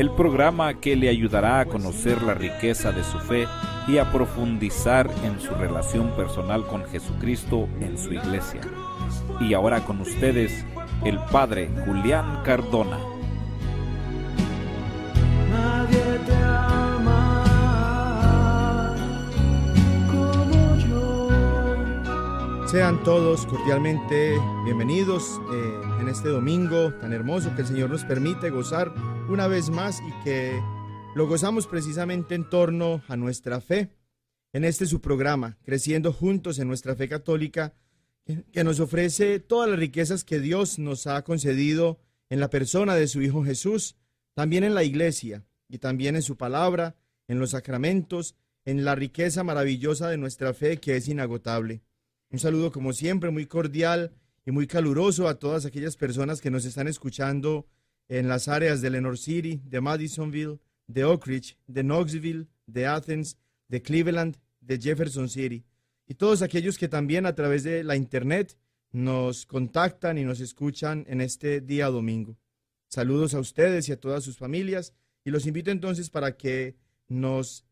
el programa que le ayudará a conocer la riqueza de su fe y a profundizar en su relación personal con Jesucristo en su iglesia. Y ahora con ustedes, el Padre Julián Cardona. te ama Sean todos cordialmente bienvenidos eh, en este domingo tan hermoso que el Señor nos permite gozar una vez más y que lo gozamos precisamente en torno a nuestra fe. En este su programa, Creciendo Juntos en nuestra Fe Católica, que nos ofrece todas las riquezas que Dios nos ha concedido en la persona de su Hijo Jesús, también en la Iglesia y también en su palabra, en los sacramentos, en la riqueza maravillosa de nuestra fe que es inagotable. Un saludo como siempre muy cordial y muy caluroso a todas aquellas personas que nos están escuchando en las áreas de Lenore City, de Madisonville, de Oak Ridge, de Knoxville, de Athens, de Cleveland, de Jefferson City. Y todos aquellos que también a través de la internet nos contactan y nos escuchan en este día domingo. Saludos a ustedes y a todas sus familias y los invito entonces para que nos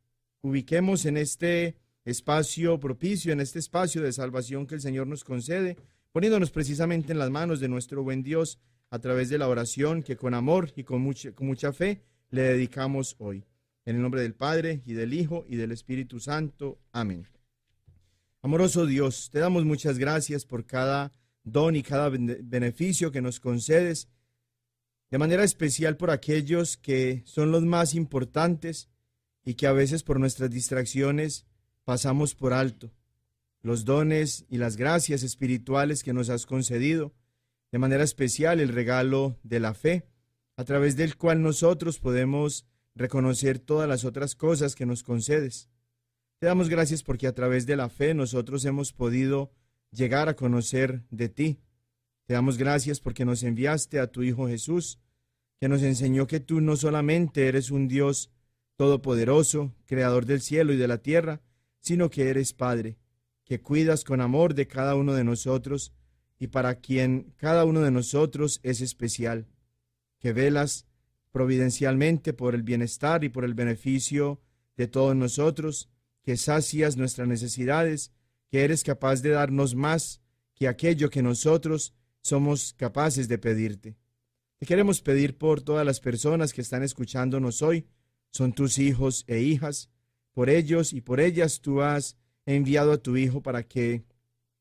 ubiquemos en este espacio propicio, en este espacio de salvación que el Señor nos concede, poniéndonos precisamente en las manos de nuestro buen Dios a través de la oración que con amor y con mucha, fe le dedicamos hoy. En el nombre del Padre y del Hijo y del Espíritu Santo. Amén. Amoroso Dios, te damos muchas gracias por cada don y cada beneficio que nos concedes, de manera especial por aquellos que son los más importantes y que a veces por nuestras distracciones pasamos por alto. Los dones y las gracias espirituales que nos has concedido de manera especial el regalo de la fe, a través del cual nosotros podemos reconocer todas las otras cosas que nos concedes. Te damos gracias porque a través de la fe nosotros hemos podido llegar a conocer de ti. Te damos gracias porque nos enviaste a tu Hijo Jesús, que nos enseñó que tú no solamente eres un Dios todopoderoso, creador del cielo y de la tierra, sino que eres Padre, que cuidas con amor de cada uno de nosotros y para quien cada uno de nosotros es especial, que velas providencialmente por el bienestar y por el beneficio de todos nosotros, que sacias nuestras necesidades, que eres capaz de darnos más que aquello que nosotros somos capaces de pedirte. Te queremos pedir por todas las personas que están escuchándonos hoy, son tus hijos e hijas, por ellos y por ellas tú has enviado a tu Hijo para que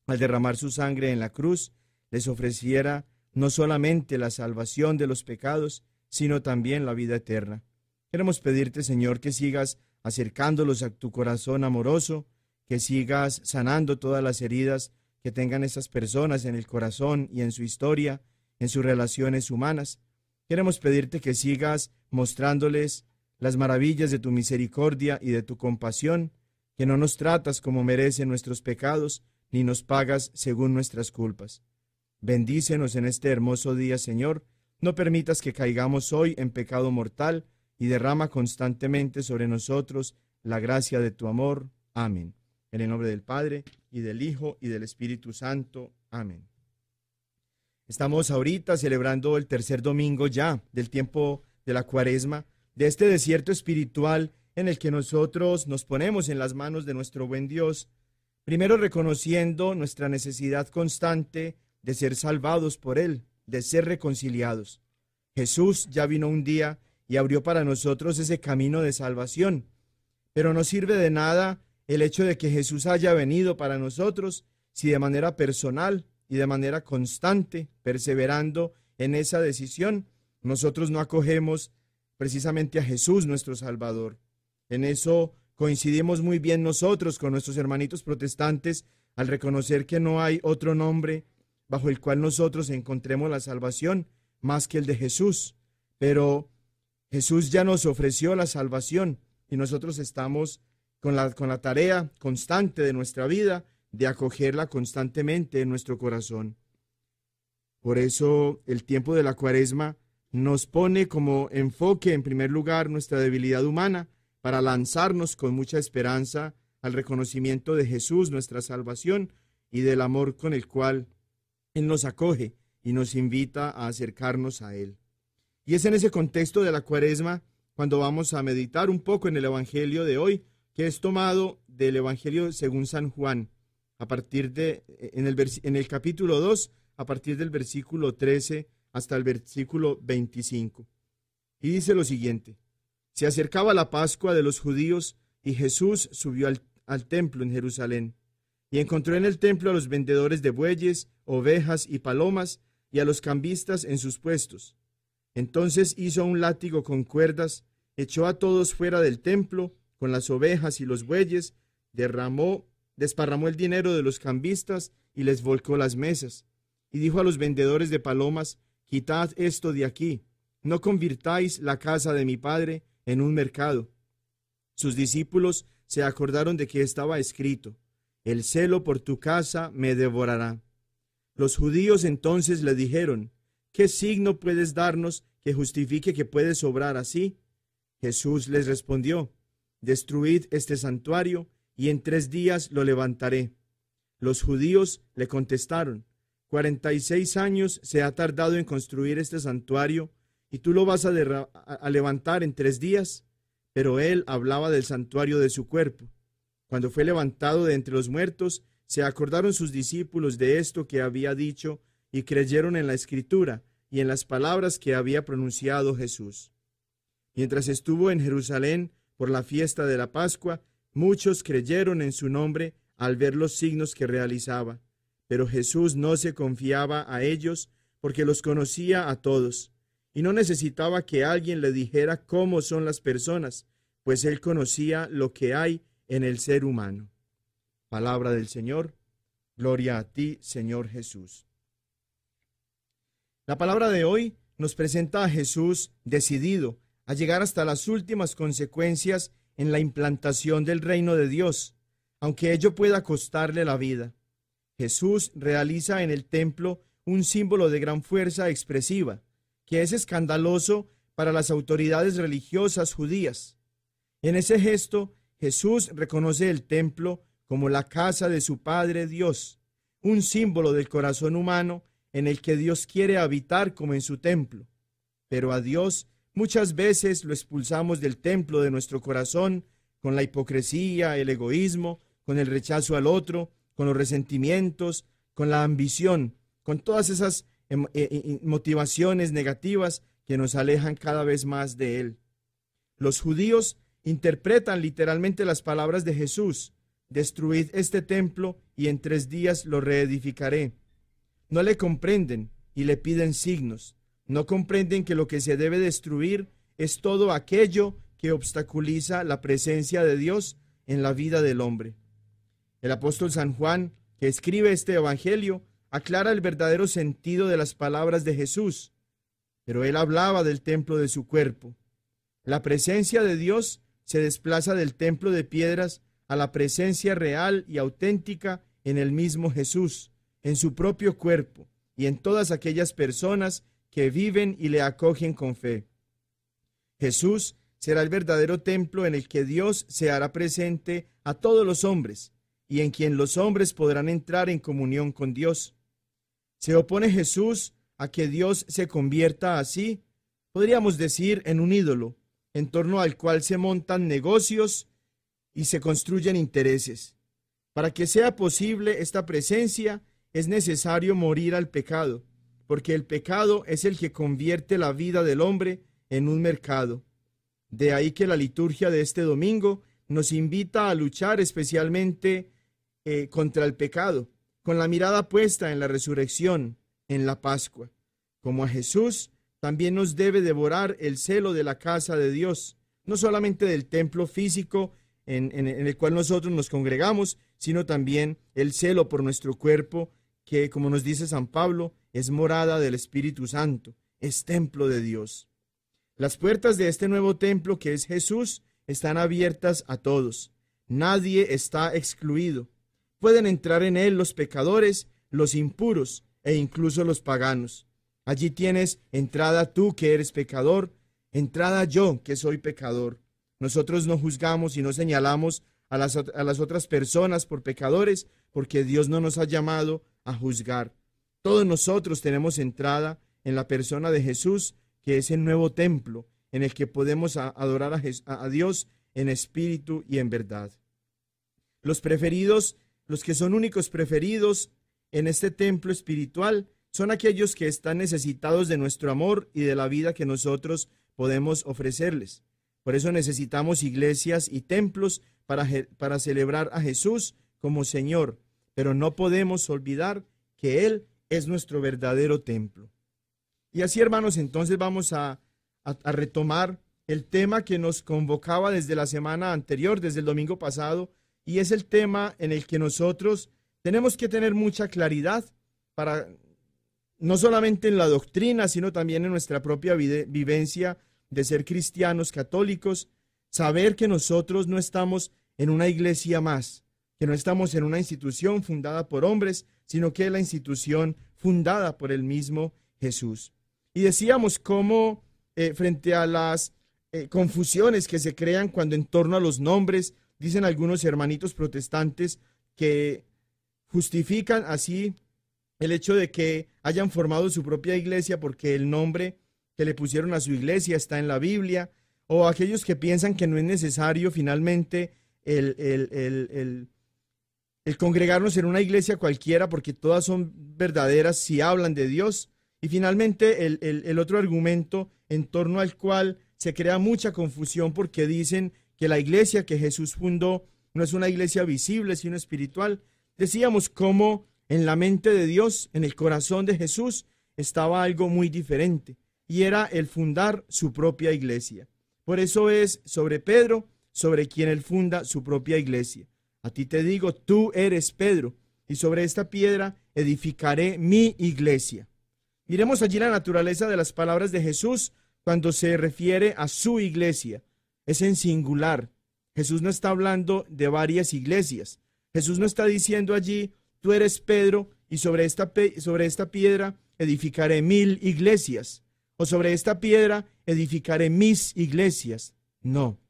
al derramar su sangre en la cruz, les ofreciera no solamente la salvación de los pecados, sino también la vida eterna. Queremos pedirte, Señor, que sigas acercándolos a tu corazón amoroso, que sigas sanando todas las heridas que tengan esas personas en el corazón y en su historia, en sus relaciones humanas. Queremos pedirte que sigas mostrándoles las maravillas de tu misericordia y de tu compasión, que no nos tratas como merecen nuestros pecados, ni nos pagas según nuestras culpas. Bendícenos en este hermoso día, Señor, no permitas que caigamos hoy en pecado mortal, y derrama constantemente sobre nosotros la gracia de tu amor. Amén. En el nombre del Padre, y del Hijo, y del Espíritu Santo. Amén. Estamos ahorita celebrando el tercer domingo ya del tiempo de la cuaresma, de este desierto espiritual en el que nosotros nos ponemos en las manos de nuestro buen Dios Primero reconociendo nuestra necesidad constante de ser salvados por Él, de ser reconciliados. Jesús ya vino un día y abrió para nosotros ese camino de salvación, pero no sirve de nada el hecho de que Jesús haya venido para nosotros si de manera personal y de manera constante, perseverando en esa decisión, nosotros no acogemos precisamente a Jesús nuestro Salvador. En eso coincidimos muy bien nosotros con nuestros hermanitos protestantes al reconocer que no hay otro nombre bajo el cual nosotros encontremos la salvación más que el de Jesús. Pero Jesús ya nos ofreció la salvación y nosotros estamos con la, con la tarea constante de nuestra vida de acogerla constantemente en nuestro corazón. Por eso el tiempo de la cuaresma nos pone como enfoque en primer lugar nuestra debilidad humana, para lanzarnos con mucha esperanza al reconocimiento de Jesús, nuestra salvación, y del amor con el cual Él nos acoge y nos invita a acercarnos a Él. Y es en ese contexto de la cuaresma cuando vamos a meditar un poco en el Evangelio de hoy, que es tomado del Evangelio según San Juan, a partir de, en el, en el capítulo 2, a partir del versículo 13 hasta el versículo 25. Y dice lo siguiente. Se acercaba la Pascua de los judíos y Jesús subió al, templo en Jerusalén. Y encontró en el templo a los vendedores de bueyes, ovejas y palomas y a los cambistas en sus puestos. Entonces hizo un látigo con cuerdas, echó a todos fuera del templo con las ovejas y los bueyes, derramó, desparramó el dinero de los cambistas y les volcó las mesas. Y dijo a los vendedores de palomas, Quitad esto de aquí, no convirtáis la casa de mi padre en un mercado. Sus discípulos se acordaron de que estaba escrito, El celo por tu casa me devorará. Los judíos entonces le dijeron, ¿qué signo puedes darnos que justifique que puedes obrar así? Jesús les respondió, Destruid este santuario, y en tres días lo levantaré. Los judíos le contestaron, Cuarenta y seis años se ha tardado en construir este santuario, y tú lo vas a, levantar en tres días. Pero él hablaba del santuario de su cuerpo. Cuando fue levantado de entre los muertos, se acordaron sus discípulos de esto que había dicho y creyeron en la escritura y en las palabras que había pronunciado Jesús. Mientras estuvo en Jerusalén por la fiesta de la Pascua, muchos creyeron en su nombre al ver los signos que realizaba. Pero Jesús no se confiaba a ellos porque los conocía a todos y no necesitaba que alguien le dijera cómo son las personas, pues él conocía lo que hay en el ser humano. Palabra del Señor, gloria a ti, Señor Jesús. La palabra de hoy nos presenta a Jesús decidido a llegar hasta las últimas consecuencias en la implantación del reino de Dios, aunque ello pueda costarle la vida. Jesús realiza en el templo un símbolo de gran fuerza expresiva, que es escandaloso para las autoridades religiosas judías. En ese gesto, Jesús reconoce el templo como la casa de su Padre Dios, un símbolo del corazón humano en el que Dios quiere habitar como en su templo. Pero a Dios muchas veces lo expulsamos del templo de nuestro corazón con la hipocresía, el egoísmo, con el rechazo al otro, con los resentimientos, con la ambición, con todas esas Em, eh, eh, motivaciones negativas que nos alejan cada vez más de Él. Los judíos interpretan literalmente las palabras de Jesús, destruid este templo y en tres días lo reedificaré. No le comprenden y le piden signos. No comprenden que lo que se debe destruir es todo aquello que obstaculiza la presencia de Dios en la vida del hombre. El apóstol San Juan, que escribe este Evangelio, aclara el verdadero sentido de las palabras de Jesús, pero él hablaba del templo de su cuerpo. La presencia de Dios se desplaza del templo de piedras a la presencia real y auténtica en el mismo Jesús, en su propio cuerpo y en todas aquellas personas que viven y le acogen con fe. Jesús será el verdadero templo en el que Dios se hará presente a todos los hombres y en quien los hombres podrán entrar en comunión con Dios. ¿Se opone Jesús a que Dios se convierta así, podríamos decir, en un ídolo, en torno al cual se montan negocios y se construyen intereses? Para que sea posible esta presencia, es necesario morir al pecado, porque el pecado es el que convierte la vida del hombre en un mercado. De ahí que la liturgia de este domingo nos invita a luchar especialmente eh, contra el pecado, con la mirada puesta en la resurrección, en la Pascua. Como a Jesús, también nos debe devorar el celo de la casa de Dios, no solamente del templo físico en, el cual nosotros nos congregamos, sino también el celo por nuestro cuerpo, que, como nos dice San Pablo, es morada del Espíritu Santo, es templo de Dios. Las puertas de este nuevo templo, que es Jesús, están abiertas a todos. Nadie está excluido. Pueden entrar en él los pecadores, los impuros e incluso los paganos. Allí tienes entrada tú que eres pecador, entrada yo que soy pecador. Nosotros no juzgamos y no señalamos a las, otras personas por pecadores, porque Dios no nos ha llamado a juzgar. Todos nosotros tenemos entrada en la persona de Jesús, que es el nuevo templo en el que podemos adorar a, Dios en espíritu y en verdad. Los preferidos los que son únicos preferidos en este templo espiritual son aquellos que están necesitados de nuestro amor y de la vida que nosotros podemos ofrecerles. Por eso necesitamos iglesias y templos para, para celebrar a Jesús como Señor, pero no podemos olvidar que Él es nuestro verdadero templo. Y así, hermanos, entonces vamos a, a, a retomar el tema que nos convocaba desde la semana anterior, desde el domingo pasado, y es el tema en el que nosotros tenemos que tener mucha claridad para no solamente en la doctrina, sino también en nuestra propia vivencia de ser cristianos católicos, saber que nosotros no estamos en una iglesia más, que no estamos en una institución fundada por hombres, sino que es la institución fundada por el mismo Jesús. Y decíamos cómo eh, frente a las eh, confusiones que se crean cuando en torno a los nombres Dicen algunos hermanitos protestantes que justifican así el hecho de que hayan formado su propia iglesia porque el nombre que le pusieron a su iglesia está en la Biblia, o aquellos que piensan que no es necesario finalmente el, el, el, el, congregarnos en una iglesia cualquiera porque todas son verdaderas si hablan de Dios. Y finalmente el otro argumento en torno al cual se crea mucha confusión porque dicen que la iglesia que Jesús fundó no es una iglesia visible, sino espiritual. Decíamos cómo en la mente de Dios, en el corazón de Jesús, estaba algo muy diferente, y era el fundar su propia iglesia. Por eso es sobre Pedro, sobre quien él funda su propia iglesia. A ti te digo, tú eres Pedro, y sobre esta piedra edificaré mi iglesia. Miremos allí la naturaleza de las palabras de Jesús cuando se refiere a su iglesia es en singular. Jesús no está hablando de varias iglesias. Jesús no está diciendo allí, tú eres Pedro y sobre esta, sobre esta piedra edificaré mil iglesias o sobre esta piedra edificaré mis iglesias. No.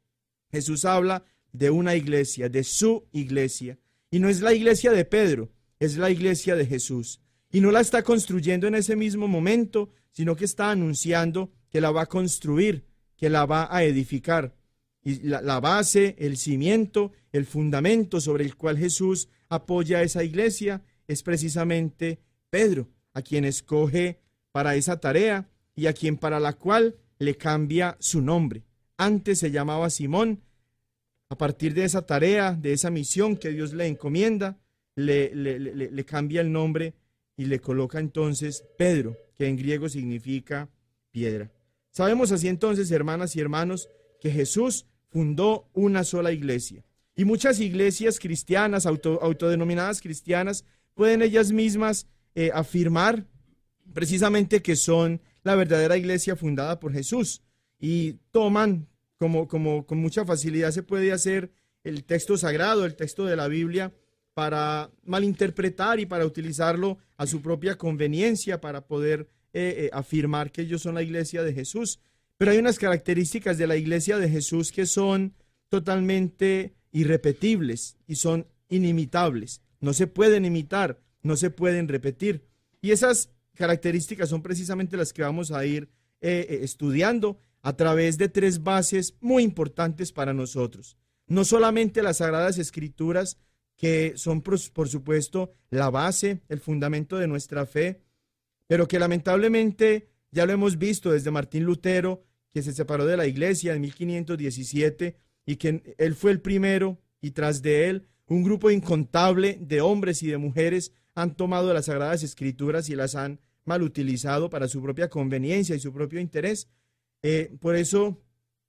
Jesús habla de una iglesia, de su iglesia. Y no es la iglesia de Pedro, es la iglesia de Jesús. Y no la está construyendo en ese mismo momento, sino que está anunciando que la va a construir, que la va a edificar y la, base, el cimiento, el fundamento sobre el cual Jesús apoya a esa iglesia es precisamente Pedro, a quien escoge para esa tarea y a quien para la cual le cambia su nombre. Antes se llamaba Simón. A partir de esa tarea, de esa misión que Dios le encomienda, le cambia el nombre y le coloca entonces Pedro, que en griego significa piedra. Sabemos así entonces, hermanas y hermanos, que Jesús fundó una sola iglesia. Y muchas iglesias cristianas, autodenominadas cristianas, pueden ellas mismas eh, afirmar precisamente que son la verdadera iglesia fundada por Jesús. Y toman, como, como con mucha facilidad se puede hacer, el texto sagrado, el texto de la Biblia, para malinterpretar y para utilizarlo a su propia conveniencia, para poder eh, eh, afirmar que ellos son la iglesia de Jesús. Pero hay unas características de la iglesia de Jesús que son totalmente irrepetibles y son inimitables. No se pueden imitar, no se pueden repetir. Y esas características son precisamente las que vamos a ir eh, eh, estudiando a través de tres bases muy importantes para nosotros. No solamente las sagradas escrituras, que son por supuesto la base, el fundamento de nuestra fe, pero que lamentablemente, ya lo hemos visto desde Martín Lutero, que se separó de la iglesia en 1517 y que él fue el primero y tras de él un grupo incontable de hombres y de mujeres han tomado las sagradas escrituras y las han mal utilizado para su propia conveniencia y su propio interés. Eh, por eso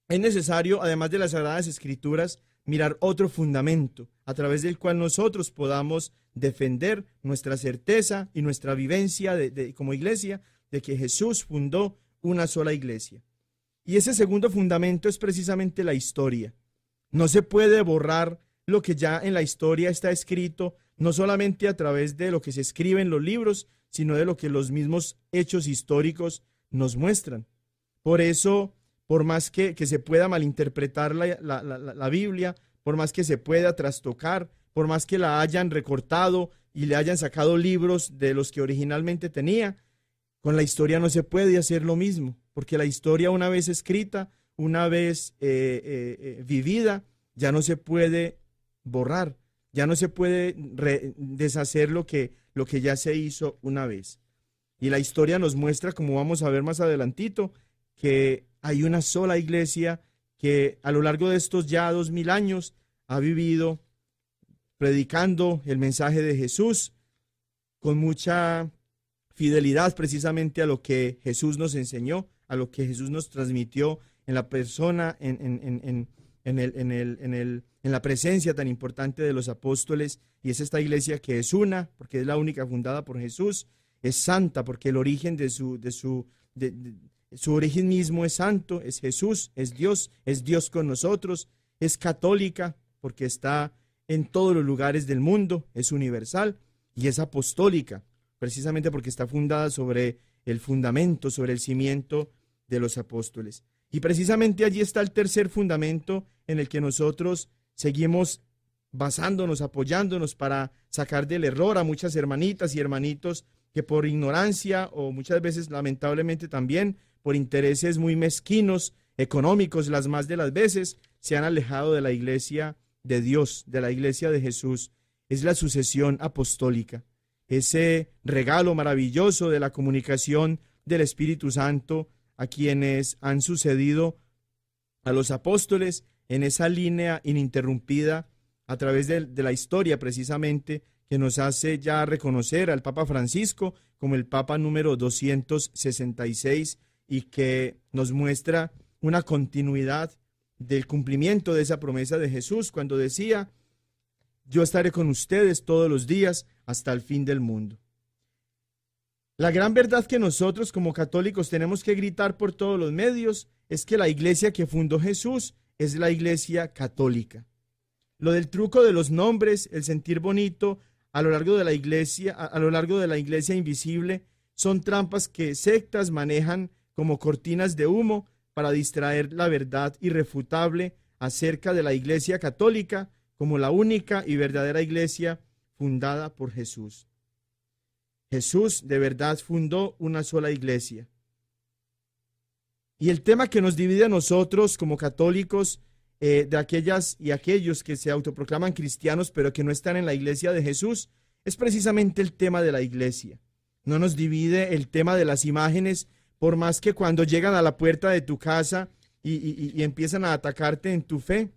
es necesario, además de las sagradas escrituras, mirar otro fundamento a través del cual nosotros podamos defender nuestra certeza y nuestra vivencia de, como iglesia de que Jesús fundó una sola iglesia. Y ese segundo fundamento es precisamente la historia. No se puede borrar lo que ya en la historia está escrito, no solamente a través de lo que se escribe en los libros, sino de lo que los mismos hechos históricos nos muestran. Por eso, por más que, se pueda malinterpretar la, la Biblia, por más que se pueda trastocar, por más que la hayan recortado y le hayan sacado libros de los que originalmente tenía, con la historia no se puede hacer lo mismo porque la historia una vez escrita, una vez eh, eh, eh, vivida, ya no se puede borrar, ya no se puede deshacer lo que, lo que ya se hizo una vez. Y la historia nos muestra, como vamos a ver más adelantito, que hay una sola iglesia que a lo largo de estos ya dos mil años ha vivido predicando el mensaje de Jesús con mucha fidelidad precisamente a lo que Jesús nos enseñó, a lo que Jesús nos transmitió en la persona, en, en, la presencia tan importante de los apóstoles. Y es esta iglesia que es una, porque es la única fundada por Jesús, es santa, porque el origen de su, de su, de, su origen mismo es santo, es Jesús, es Dios, es Dios con nosotros, es católica, porque está en todos los lugares del mundo, es universal y es apostólica, precisamente porque está fundada sobre el fundamento, sobre el cimiento de los apóstoles. Y precisamente allí está el tercer fundamento en el que nosotros seguimos basándonos, apoyándonos para sacar del error a muchas hermanitas y hermanitos que por ignorancia o muchas veces lamentablemente también por intereses muy mezquinos, económicos las más de las veces, se han alejado de la iglesia de Dios, de la iglesia de Jesús. Es la sucesión apostólica, ese regalo maravilloso de la comunicación del Espíritu Santo a quienes han sucedido a los apóstoles en esa línea ininterrumpida a través de, la historia precisamente que nos hace ya reconocer al Papa Francisco como el Papa número 266 y que nos muestra una continuidad del cumplimiento de esa promesa de Jesús cuando decía, yo estaré con ustedes todos los días hasta el fin del mundo. La gran verdad que nosotros como católicos tenemos que gritar por todos los medios es que la iglesia que fundó Jesús es la iglesia católica. Lo del truco de los nombres, el sentir bonito a lo largo de la iglesia, a, lo largo de la iglesia invisible, son trampas que sectas manejan como cortinas de humo para distraer la verdad irrefutable acerca de la iglesia católica como la única y verdadera iglesia fundada por Jesús. Jesús de verdad fundó una sola iglesia. Y el tema que nos divide a nosotros como católicos eh, de aquellas y aquellos que se autoproclaman cristianos pero que no están en la iglesia de Jesús es precisamente el tema de la iglesia. No nos divide el tema de las imágenes, por más que cuando llegan a la puerta de tu casa y empiezan a atacarte en tu fe,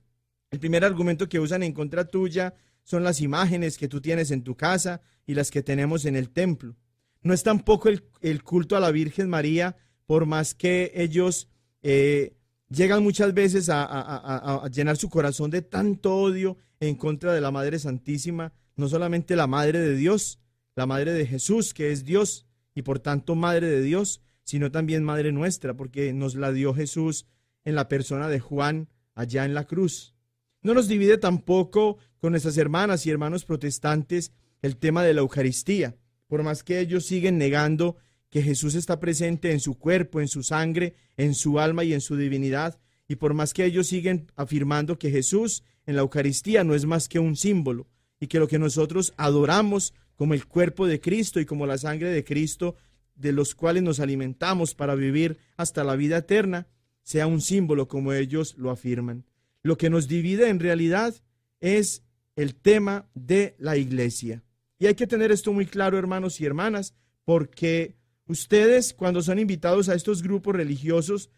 el primer argumento que usan en contra tuya son las imágenes que tú tienes en tu casa y las que tenemos en el templo. No es tampoco el, el culto a la Virgen María, por más que ellos eh, llegan muchas veces a llenar su corazón de tanto odio en contra de la Madre Santísima, no solamente la Madre de Dios, la Madre de Jesús, que es Dios, y por tanto Madre de Dios, sino también Madre nuestra, porque nos la dio Jesús en la persona de Juan allá en la cruz. No nos divide tampoco con nuestras hermanas y hermanos protestantes el tema de la Eucaristía, por más que ellos siguen negando que Jesús está presente en su cuerpo, en su sangre, en su alma y en su divinidad, y por más que ellos siguen afirmando que Jesús en la Eucaristía no es más que un símbolo, y que lo que nosotros adoramos como el cuerpo de Cristo y como la sangre de Cristo, de los cuales nos alimentamos para vivir hasta la vida eterna, sea un símbolo como ellos lo afirman. Lo que nos divide en realidad es el tema de la iglesia. Y hay que tener esto muy claro, hermanos y hermanas, porque ustedes cuando son invitados a estos grupos religiosos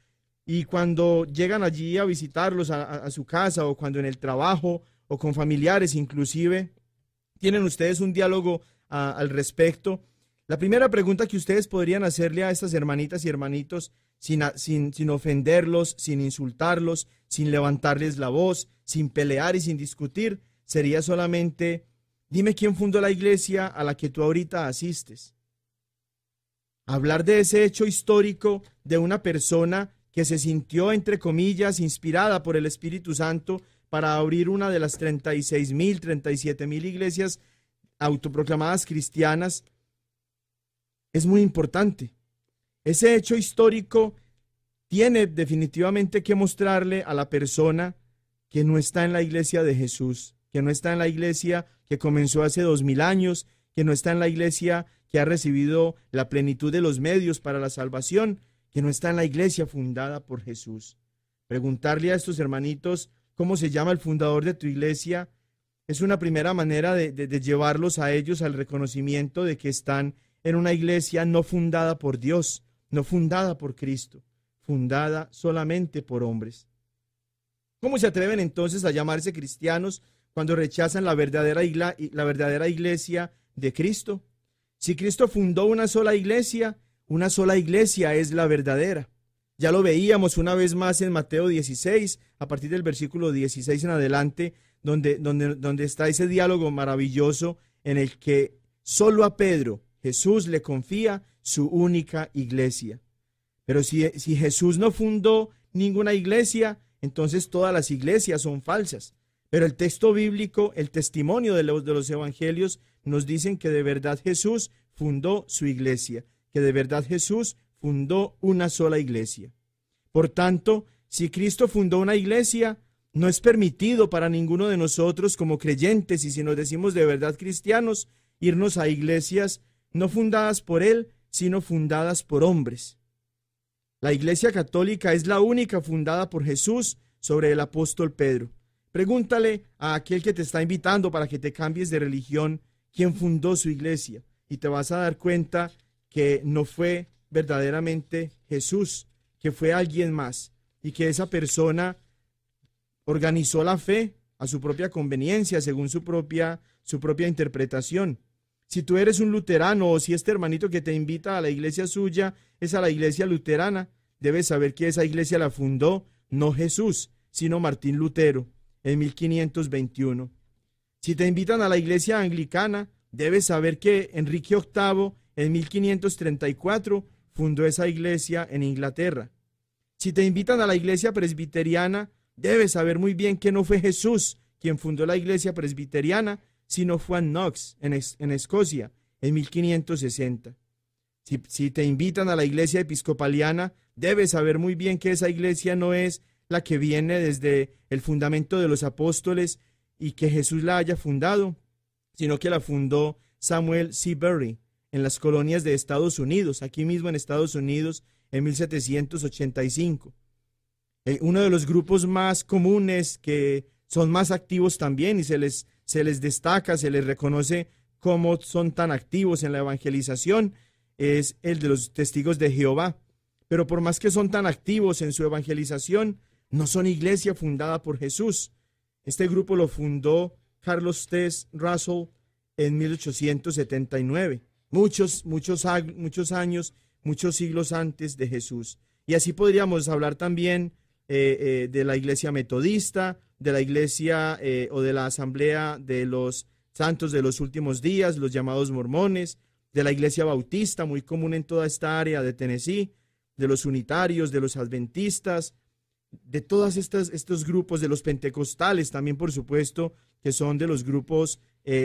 y cuando llegan allí a visitarlos a, su casa o cuando en el trabajo o con familiares inclusive, tienen ustedes un diálogo al respecto. La primera pregunta que ustedes podrían hacerle a estas hermanitas y hermanitos sin, ofenderlos, sin insultarlos, sin levantarles la voz, sin pelear y sin discutir, sería solamente, dime quién fundó la iglesia a la que tú ahorita asistes. Hablar de ese hecho histórico de una persona que se sintió, entre comillas, inspirada por el Espíritu Santo para abrir una de las 36 mil, mil iglesias autoproclamadas cristianas, es muy importante. Ese hecho histórico tiene definitivamente que mostrarle a la persona que no está en la iglesia de Jesús, que no está en la iglesia que comenzó hace dos mil años, que no está en la iglesia que ha recibido la plenitud de los medios para la salvación, que no está en la iglesia fundada por Jesús. Preguntarle a estos hermanitos cómo se llama el fundador de tu iglesia es una primera manera de, llevarlos a ellos al reconocimiento de que están en una iglesia no fundada por Dios, no fundada por Cristo, fundada solamente por hombres. ¿Cómo se atreven entonces a llamarse cristianos cuando rechazan la verdadera, la verdadera iglesia de Cristo? Si Cristo fundó una sola iglesia, una sola iglesia es la verdadera. Ya lo veíamos una vez más en Mateo 16, a partir del versículo 16 en adelante, donde, donde, donde está ese diálogo maravilloso en el que solo a Pedro Jesús le confía su única iglesia. Pero si, Jesús no fundó ninguna iglesia, entonces todas las iglesias son falsas. Pero el texto bíblico, el testimonio de los, de los evangelios nos dicen que de verdad Jesús fundó su iglesia, que de verdad Jesús fundó una sola iglesia. Por tanto, si Cristo fundó una iglesia, no es permitido para ninguno de nosotros como creyentes y si nos decimos de verdad cristianos, irnos a iglesias no fundadas por él, sino fundadas por hombres. La Iglesia Católica es la única fundada por Jesús sobre el apóstol Pedro. Pregúntale a aquel que te está invitando para que te cambies de religión quién fundó su iglesia y te vas a dar cuenta que no fue verdaderamente Jesús, que fue alguien más y que esa persona organizó la fe a su propia conveniencia, según su propia, su propia interpretación. Si tú eres un luterano o si este hermanito que te invita a la iglesia suya es a la iglesia luterana, debes saber que esa iglesia la fundó no Jesús, sino Martín Lutero en 1521. Si te invitan a la iglesia anglicana, debes saber que Enrique VIII en 1534 fundó esa iglesia en Inglaterra. Si te invitan a la iglesia presbiteriana, debes saber muy bien que no fue Jesús quien fundó la iglesia presbiteriana, sino Juan Knox en, en Escocia en 1560. Si, si, te invitan a la iglesia episcopaliana, debes saber muy bien que esa iglesia no es la que viene desde el fundamento de los apóstoles y que Jesús la haya fundado, sino que la fundó Samuel C. Berry en las colonias de Estados Unidos, aquí mismo en Estados Unidos, en 1785. Eh, uno de los grupos más comunes que son más activos también y se les se les destaca, se les reconoce cómo son tan activos en la evangelización, es el de los testigos de Jehová. Pero por más que son tan activos en su evangelización, no son iglesia fundada por Jesús. Este grupo lo fundó Carlos T. Russell en 1879, muchos, muchos, muchos años, muchos siglos antes de Jesús. Y así podríamos hablar también eh, eh, de la iglesia metodista, de la iglesia eh, o de la asamblea de los santos de los últimos días, los llamados mormones, de la iglesia bautista, muy común en toda esta área de Tennessee, de los unitarios, de los adventistas, de todos estos grupos, de los pentecostales también, por supuesto, que son de los grupos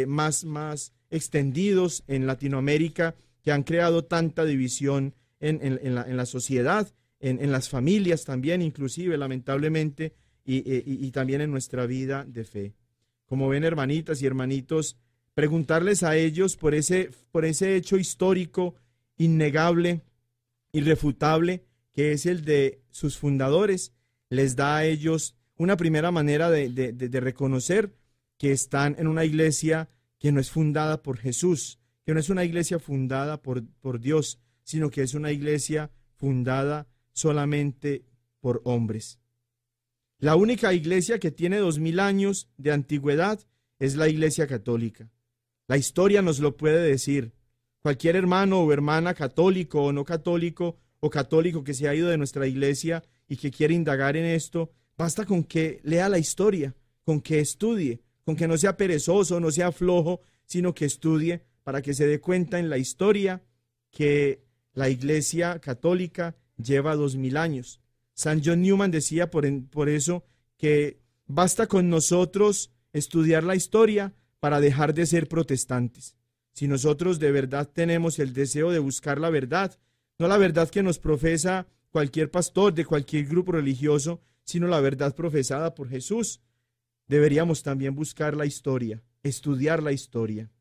más, más extendidos en Latinoamérica, que han creado tanta división en la sociedad en, las familias también, inclusive, lamentablemente, eh, y, también en nuestra vida de fe. Como ven, hermanitas y hermanitos, preguntarles a ellos por ese, por ese hecho histórico, innegable, irrefutable, que es el de sus fundadores, les da a ellos una primera manera de, reconocer que están en una iglesia que no es fundada por Jesús, que no es una iglesia fundada por, por Dios, sino que es una iglesia fundada solamente por hombres. La única iglesia que tiene dos mil años de antigüedad es la iglesia católica. La historia nos lo puede decir. Cualquier hermano o hermana católico o no católico o católico que se ha ido de nuestra iglesia y que quiere indagar en esto, basta con que lea la historia, con que estudie, con que no sea perezoso, no sea flojo, sino que estudie para que se dé cuenta en la historia que la iglesia católica lleva dos mil años. San John Newman decía por, por eso que basta con nosotros estudiar la historia para dejar de ser protestantes. Si nosotros de verdad tenemos el deseo de buscar la verdad, no la verdad que nos profesa cualquier pastor de cualquier grupo religioso, sino la verdad profesada por Jesús, deberíamos también buscar la historia, estudiar la historia.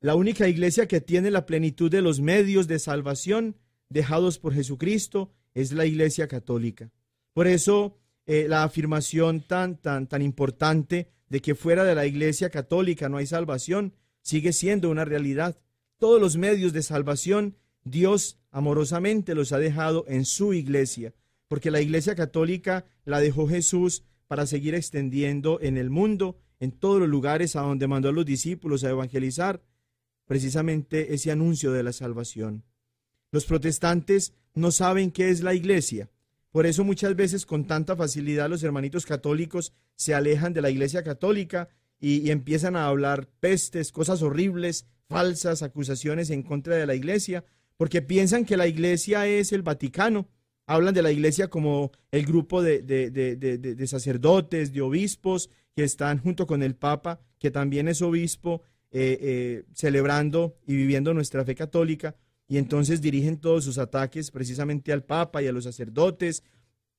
La única iglesia que tiene la plenitud de los medios de salvación dejados por Jesucristo es la Iglesia Católica. Por eso eh, la afirmación tan, tan, tan importante de que fuera de la Iglesia Católica no hay salvación sigue siendo una realidad. Todos los medios de salvación Dios amorosamente los ha dejado en su Iglesia, porque la Iglesia Católica la dejó Jesús para seguir extendiendo en el mundo, en todos los lugares a donde mandó a los discípulos a evangelizar, precisamente ese anuncio de la salvación. Los protestantes no saben qué es la iglesia. Por eso muchas veces con tanta facilidad los hermanitos católicos se alejan de la iglesia católica y, empiezan a hablar pestes, cosas horribles, falsas, acusaciones en contra de la iglesia, porque piensan que la iglesia es el Vaticano. Hablan de la iglesia como el grupo de, sacerdotes, de obispos que están junto con el Papa, que también es obispo, eh, eh, celebrando y viviendo nuestra fe católica y entonces dirigen todos sus ataques precisamente al Papa y a los sacerdotes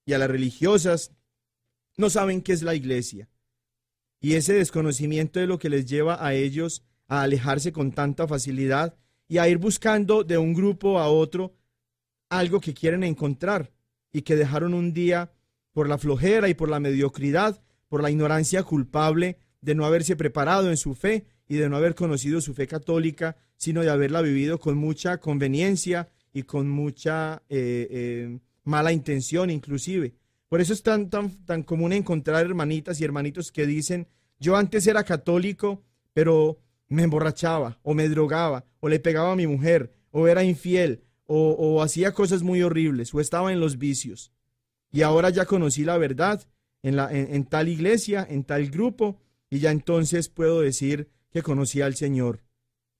y a las religiosas. No saben qué es la iglesia. Y ese desconocimiento es lo que les lleva a ellos a alejarse con tanta facilidad y a ir buscando de un grupo a otro algo que quieren encontrar y que dejaron un día por la flojera y por la mediocridad, por la ignorancia culpable de no haberse preparado en su fe y de no haber conocido su fe católica, sino de haberla vivido con mucha conveniencia y con mucha eh, eh, mala intención inclusive. Por eso es tan, tan, tan común encontrar hermanitas y hermanitos que dicen, yo antes era católico, pero me emborrachaba o me drogaba o le pegaba a mi mujer o era infiel o, hacía cosas muy horribles o estaba en los vicios. Y ahora ya conocí la verdad en, la, en tal iglesia, en tal grupo, y ya entonces puedo decir, que conocía al Señor.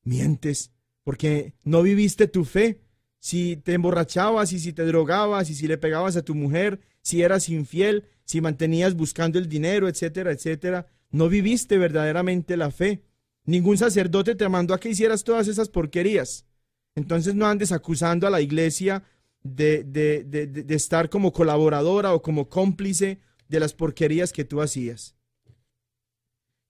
Mientes, porque no viviste tu fe. Si te emborrachabas y si te drogabas y si le pegabas a tu mujer, si eras infiel, si mantenías buscando el dinero, etcétera, etcétera, no viviste verdaderamente la fe. Ningún sacerdote te mandó a que hicieras todas esas porquerías. Entonces no andes acusando a la iglesia de, de, de, estar como colaboradora o como cómplice de las porquerías que tú hacías.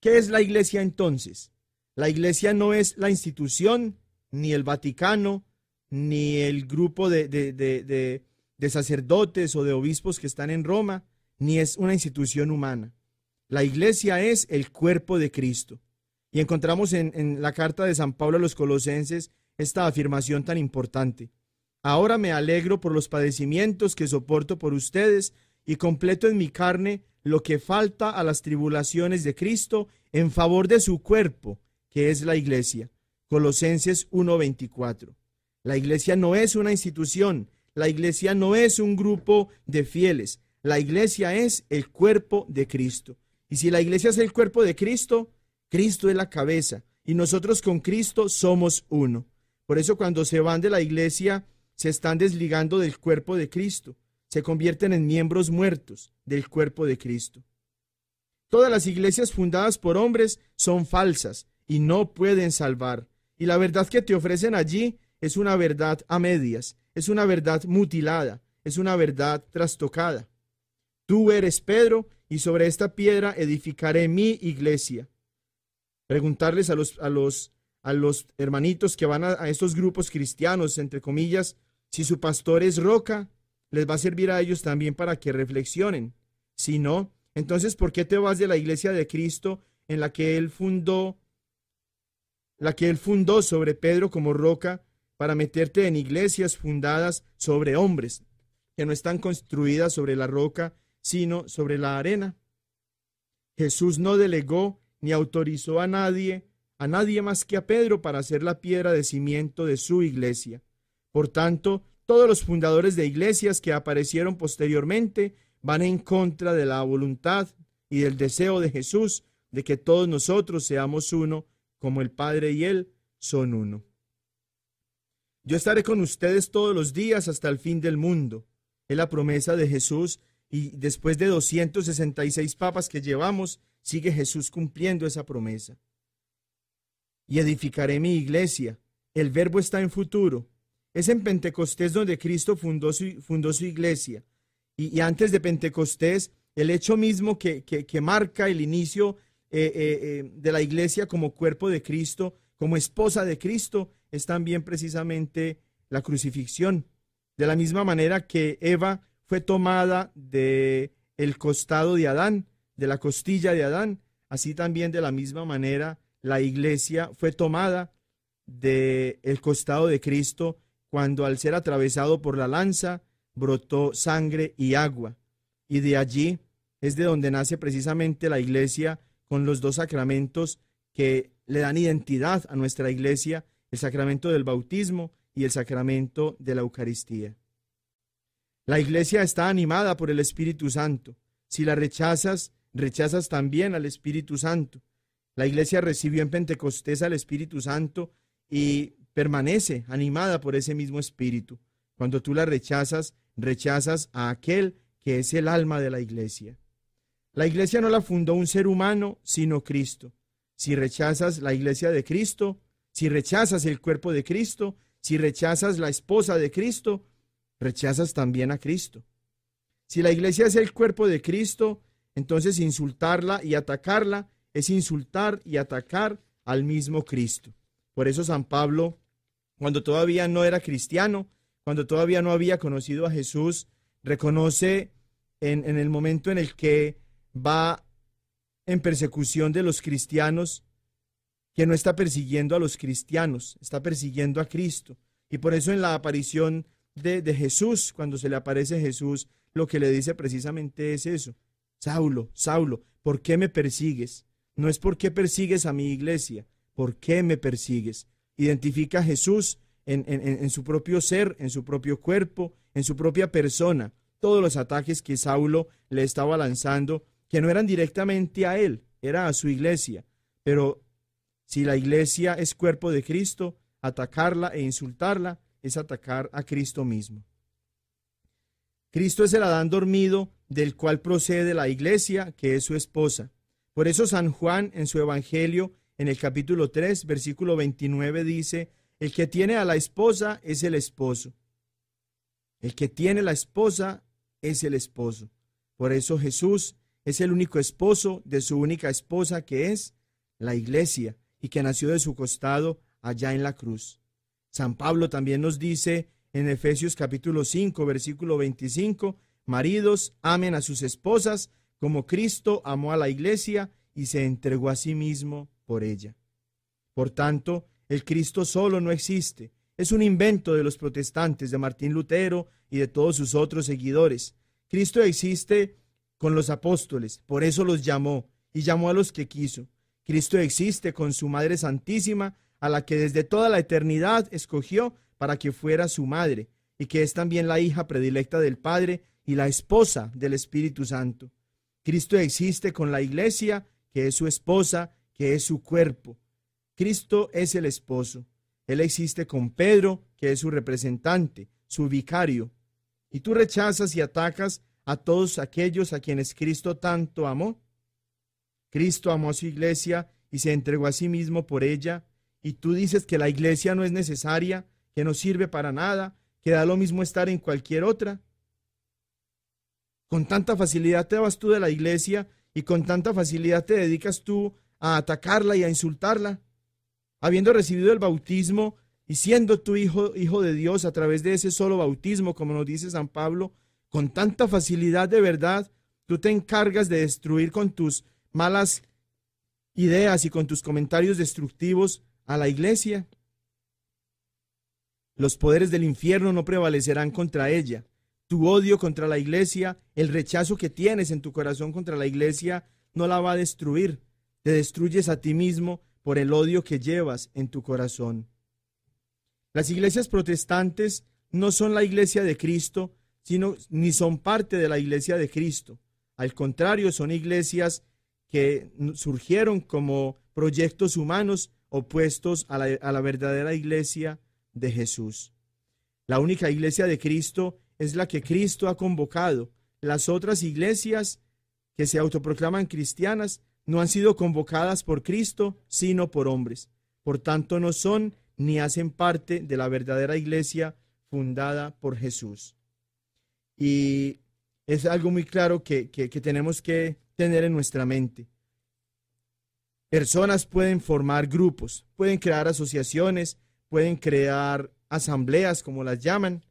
¿Qué es la iglesia entonces? La iglesia no es la institución, ni el Vaticano, ni el grupo de, sacerdotes o de obispos que están en Roma, ni es una institución humana. La iglesia es el cuerpo de Cristo. Y encontramos en, en la carta de San Pablo a los colosenses esta afirmación tan importante. Ahora me alegro por los padecimientos que soporto por ustedes y completo en mi carne lo que falta a las tribulaciones de Cristo en favor de su cuerpo, que es la iglesia. Colosenses 1:24. La iglesia no es una institución, la iglesia no es un grupo de fieles, la iglesia es el cuerpo de Cristo. Y si la iglesia es el cuerpo de Cristo, Cristo es la cabeza y nosotros con Cristo somos uno. Por eso cuando se van de la iglesia, se están desligando del cuerpo de Cristo, se convierten en miembros muertos del cuerpo de Cristo. Todas las iglesias fundadas por hombres son falsas y no pueden salvar. Y la verdad que te ofrecen allí es una verdad a medias, es una verdad mutilada, es una verdad trastocada. Tú eres Pedro y sobre esta piedra edificaré mi iglesia. Preguntarles a los, a los, a los hermanitos que van a, a estos grupos cristianos, entre comillas, si su pastor es roca, les va a servir a ellos también para que reflexionen. Si no, entonces, ¿por qué te vas de la iglesia de Cristo en la que Él fundó la que él fundó sobre Pedro como roca, para meterte en iglesias fundadas sobre hombres, que no están construidas sobre la roca, sino sobre la arena. Jesús no delegó ni autorizó a nadie, a nadie más que a Pedro para hacer la piedra de cimiento de su iglesia. Por tanto, todos los fundadores de iglesias que aparecieron posteriormente van en contra de la voluntad y del deseo de Jesús de que todos nosotros seamos uno como el Padre y Él son uno. Yo estaré con ustedes todos los días hasta el fin del mundo. Es la promesa de Jesús y después de 266 papas que llevamos, sigue Jesús cumpliendo esa promesa. Y edificaré mi iglesia. El verbo está en futuro. Es en Pentecostés donde Cristo fundó su, fundó su iglesia. Y, antes de Pentecostés, el hecho mismo que, que marca el inicio eh, eh, eh, de la iglesia como cuerpo de Cristo, como esposa de Cristo, es también precisamente la crucifixión. De la misma manera que Eva fue tomada de el costado de Adán, de la costilla de Adán, así también de la misma manera la iglesia fue tomada de el costado de Cristo cuando al ser atravesado por la lanza brotó sangre y agua. Y de allí es de donde nace precisamente la iglesia con los dos sacramentos que le dan identidad a nuestra iglesia, el sacramento del bautismo y el sacramento de la Eucaristía. La iglesia está animada por el Espíritu Santo. Si la rechazas, rechazas también al Espíritu Santo. La iglesia recibió en Pentecostés al Espíritu Santo y permanece animada por ese mismo Espíritu. Cuando tú la rechazas, rechazas a aquel que es el alma de la iglesia. La iglesia no la fundó un ser humano, sino Cristo. Si rechazas la iglesia de Cristo, si rechazas el cuerpo de Cristo, si rechazas la esposa de Cristo, rechazas también a Cristo. Si la iglesia es el cuerpo de Cristo, entonces insultarla y atacarla es insultar y atacar al mismo Cristo. Por eso San Pablo, cuando todavía no era cristiano, cuando todavía no había conocido a Jesús, reconoce en, el momento en el que va en persecución de los cristianos, que no está persiguiendo a los cristianos, está persiguiendo a Cristo. Y por eso en la aparición de, de Jesús, cuando se le aparece Jesús, lo que le dice precisamente es eso. Saulo, Saulo, ¿por qué me persigues? No es por qué persigues a mi iglesia, ¿por qué me persigues? Identifica a Jesús en, en, su propio ser, en su propio cuerpo, en su propia persona. Todos los ataques que Saulo le estaba lanzando que no eran directamente a él, era a su iglesia. Pero si la iglesia es cuerpo de Cristo, atacarla e insultarla es atacar a Cristo mismo. Cristo es el Adán dormido del cual procede la iglesia, que es su esposa. Por eso San Juan en su Evangelio, en el capítulo 3, versículo 29, dice, el que tiene a la esposa es el esposo. El que tiene la esposa es el esposo. Por eso Jesús es el único esposo de su única esposa que es la iglesia y que nació de su costado allá en la cruz. San Pablo también nos dice en Efesios capítulo 5 versículo 25, maridos amen a sus esposas como Cristo amó a la iglesia y se entregó a sí mismo por ella. Por tanto, el Cristo solo no existe, es un invento de los protestantes, de Martín Lutero y de todos sus otros seguidores. Cristo existe con los apóstoles, por eso los llamó y llamó a los que quiso. Cristo existe con su Madre Santísima, a la que desde toda la eternidad escogió para que fuera su madre, y que es también la hija predilecta del Padre y la esposa del Espíritu Santo. Cristo existe con la iglesia, que es su esposa, que es su cuerpo. Cristo es el esposo. Él existe con Pedro, que es su representante, su vicario. Y tú rechazas y atacas a todos aquellos a quienes Cristo tanto amó. Cristo amó a su iglesia y se entregó a sí mismo por ella, y tú dices que la iglesia no es necesaria, que no sirve para nada, que da lo mismo estar en cualquier otra. Con tanta facilidad te vas tú de la iglesia y con tanta facilidad te dedicas tú a atacarla y a insultarla. Habiendo recibido el bautismo y siendo tu hijo, hijo de Dios a través de ese solo bautismo, como nos dice San Pablo, con tanta facilidad de verdad, tú te encargas de destruir con tus malas ideas y con tus comentarios destructivos a la iglesia. Los poderes del infierno no prevalecerán contra ella. Tu odio contra la iglesia, el rechazo que tienes en tu corazón contra la iglesia, no la va a destruir. Te destruyes a ti mismo por el odio que llevas en tu corazón. Las iglesias protestantes no son la iglesia de Cristo sino, ni son parte de la iglesia de Cristo. Al contrario, son iglesias que surgieron como proyectos humanos opuestos a la, a la verdadera iglesia de Jesús. La única iglesia de Cristo es la que Cristo ha convocado. Las otras iglesias que se autoproclaman cristianas no han sido convocadas por Cristo, sino por hombres. Por tanto, no son ni hacen parte de la verdadera iglesia fundada por Jesús. Y es algo muy claro que, tenemos que tener en nuestra mente. Personas pueden formar grupos, pueden crear asociaciones, pueden crear asambleas, como las llaman.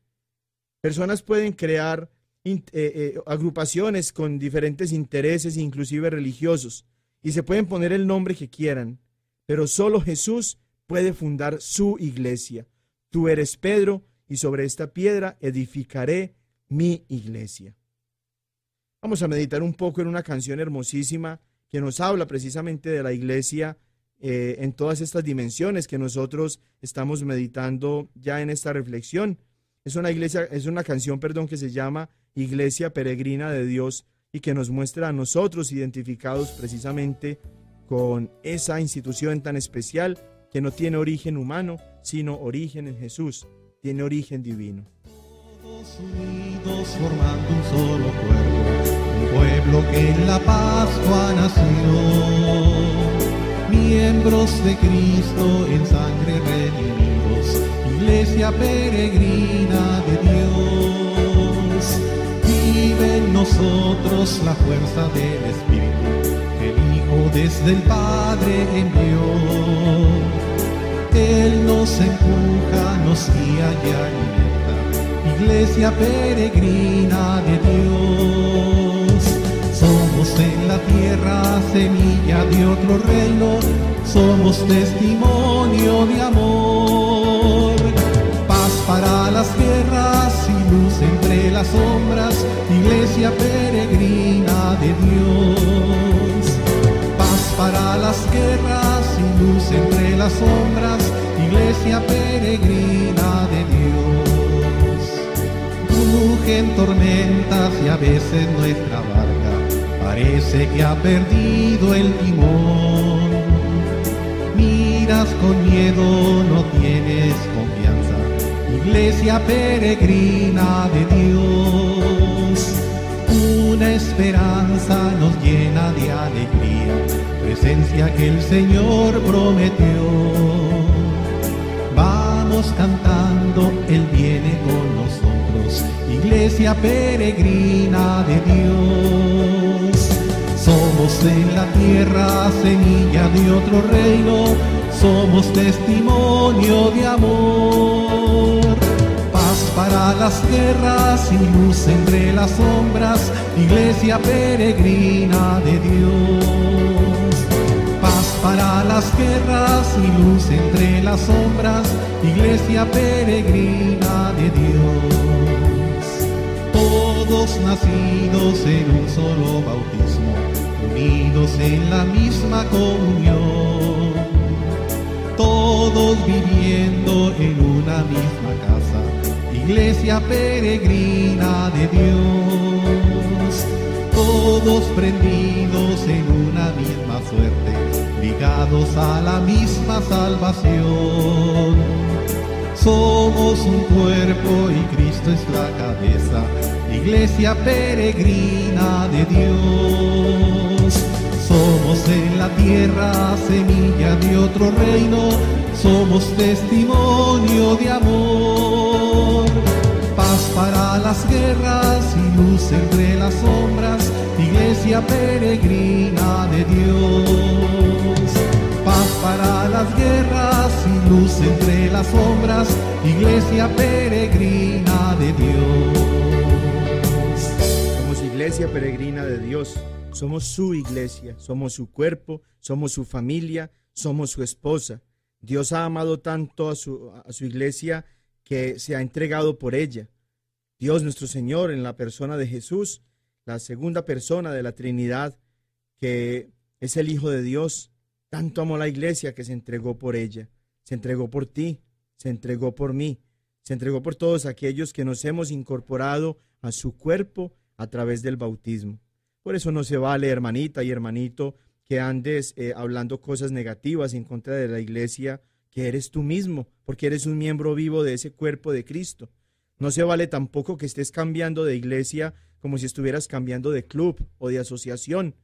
Personas pueden crear eh, eh, agrupaciones con diferentes intereses, inclusive religiosos, y se pueden poner el nombre que quieran, pero solo Jesús puede fundar su iglesia. Tú eres Pedro, y sobre esta piedra edificaré mi iglesia. Vamos a meditar un poco en una canción hermosísima que nos habla precisamente de la iglesia eh, en todas estas dimensiones que nosotros estamos meditando ya en esta reflexión. Es una iglesia, es una canción, perdón, que se llama Iglesia Peregrina de Dios y que nos muestra a nosotros identificados precisamente con esa institución tan especial que no tiene origen humano, sino origen en Jesús, tiene origen divino unidos formando un solo cuerpo, un pueblo que en la Pascua nació. Miembros de Cristo en sangre redimidos, iglesia peregrina de Dios. Vive en nosotros la fuerza del Espíritu que el Hijo desde el Padre envió. Él nos empuja, nos guía y alimenta iglesia peregrina de Dios. Somos en la tierra semilla de otro reino, somos testimonio de amor. Paz para las guerras y luz entre las sombras, iglesia peregrina de Dios. Paz para las guerras y luz entre las sombras, iglesia peregrina de Dios. Rugen tormentas y a veces nuestra barca parece que ha perdido el timón. Miras con miedo, no tienes confianza, iglesia peregrina de Dios. Una esperanza nos llena de alegría, presencia que el Señor prometió. Vamos cantando, Él viene con nosotros iglesia peregrina de Dios. Somos en la tierra semilla de otro reino, somos testimonio de amor. Paz para las guerras y luz entre las sombras, iglesia peregrina de Dios. Paz para las guerras y luz entre las sombras, iglesia peregrina de Dios todos nacidos en un solo bautismo, unidos en la misma comunión, todos viviendo en una misma casa, iglesia peregrina de Dios, todos prendidos en una misma suerte, ligados a la misma salvación. Somos un cuerpo y Cristo es la cabeza iglesia peregrina de Dios. Somos en la tierra semilla de otro reino, somos testimonio de amor. Paz para las guerras y luz entre las sombras, iglesia peregrina de Dios. Paz para las guerras y luz entre las sombras, iglesia peregrina de Dios iglesia peregrina de Dios. Somos su iglesia, somos su cuerpo, somos su familia, somos su esposa. Dios ha amado tanto a su, a su iglesia que se ha entregado por ella. Dios nuestro Señor en la persona de Jesús, la segunda persona de la Trinidad, que es el Hijo de Dios, tanto amó la iglesia que se entregó por ella, se entregó por ti, se entregó por mí, se entregó por todos aquellos que nos hemos incorporado a su cuerpo a través del bautismo. Por eso no se vale, hermanita y hermanito, que andes eh, hablando cosas negativas en contra de la iglesia, que eres tú mismo, porque eres un miembro vivo de ese cuerpo de Cristo. No se vale tampoco que estés cambiando de iglesia como si estuvieras cambiando de club o de asociación.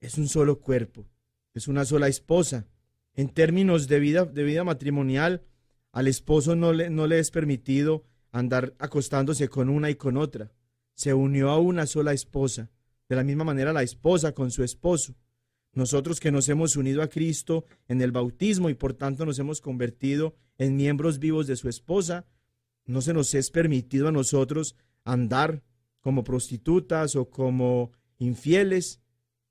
Es un solo cuerpo, es una sola esposa. En términos de vida, de vida matrimonial, al esposo no le, no le es permitido andar acostándose con una y con otra se unió a una sola esposa, de la misma manera la esposa con su esposo. Nosotros que nos hemos unido a Cristo en el bautismo y por tanto nos hemos convertido en miembros vivos de su esposa, no se nos es permitido a nosotros andar como prostitutas o como infieles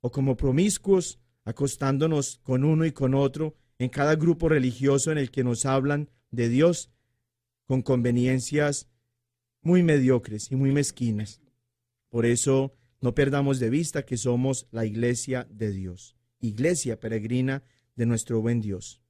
o como promiscuos, acostándonos con uno y con otro en cada grupo religioso en el que nos hablan de Dios con conveniencias muy mediocres y muy mezquinas. Por eso no perdamos de vista que somos la iglesia de Dios, iglesia peregrina de nuestro buen Dios.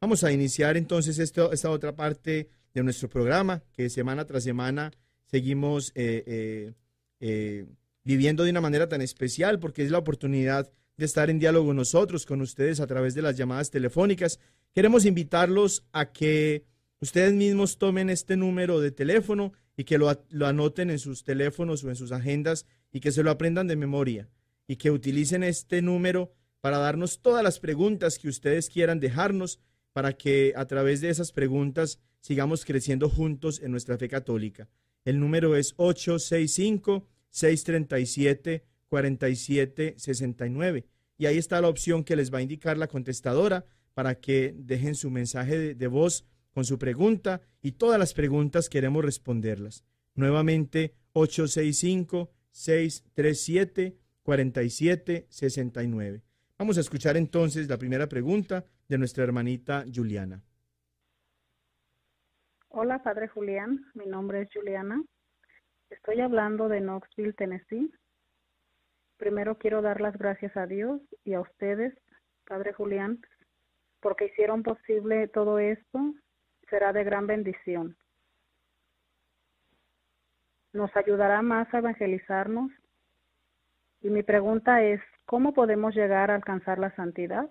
Vamos a iniciar entonces esta otra parte de nuestro programa, que semana tras semana seguimos eh, eh, eh, viviendo de una manera tan especial, porque es la oportunidad de estar en diálogo nosotros, con ustedes, a través de las llamadas telefónicas. Queremos invitarlos a que ustedes mismos tomen este número de teléfono y que lo, anoten en sus teléfonos o en sus agendas y que se lo aprendan de memoria y que utilicen este número para darnos todas las preguntas que ustedes quieran dejarnos para que a través de esas preguntas sigamos creciendo juntos en nuestra fe católica. El número es 865-637-4769 y ahí está la opción que les va a indicar la contestadora para que dejen su mensaje de voz con su pregunta y todas las preguntas queremos responderlas. Nuevamente 865-637-4769. Vamos a escuchar entonces la primera pregunta de nuestra hermanita Juliana. Hola, padre Julián. Mi nombre es Juliana. Estoy hablando de Knoxville, Tennessee. Primero quiero dar las gracias a Dios y a ustedes, padre Julián, porque hicieron posible todo esto será de gran bendición. Nos ayudará más a evangelizarnos. Y mi pregunta es, ¿cómo podemos llegar a alcanzar la santidad?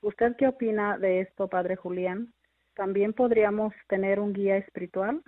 ¿Usted qué opina de esto, Padre Julián? ¿También podríamos tener un guía espiritual?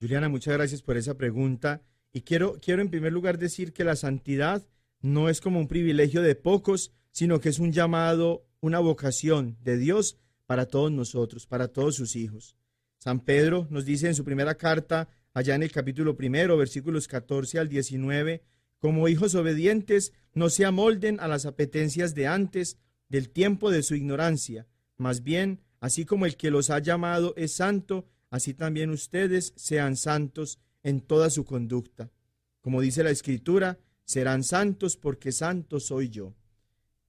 Juliana, muchas gracias por esa pregunta. Y quiero, quiero en primer lugar decir que la santidad no es como un privilegio de pocos, sino que es un llamado, una vocación de Dios para todos nosotros, para todos sus hijos. San Pedro nos dice en su primera carta, allá en el capítulo primero, versículos 14 al 19, como hijos obedientes, no se amolden a las apetencias de antes, del tiempo de su ignorancia. Más bien, así como el que los ha llamado es santo, así también ustedes sean santos en toda su conducta. Como dice la Escritura, serán santos porque santo soy yo.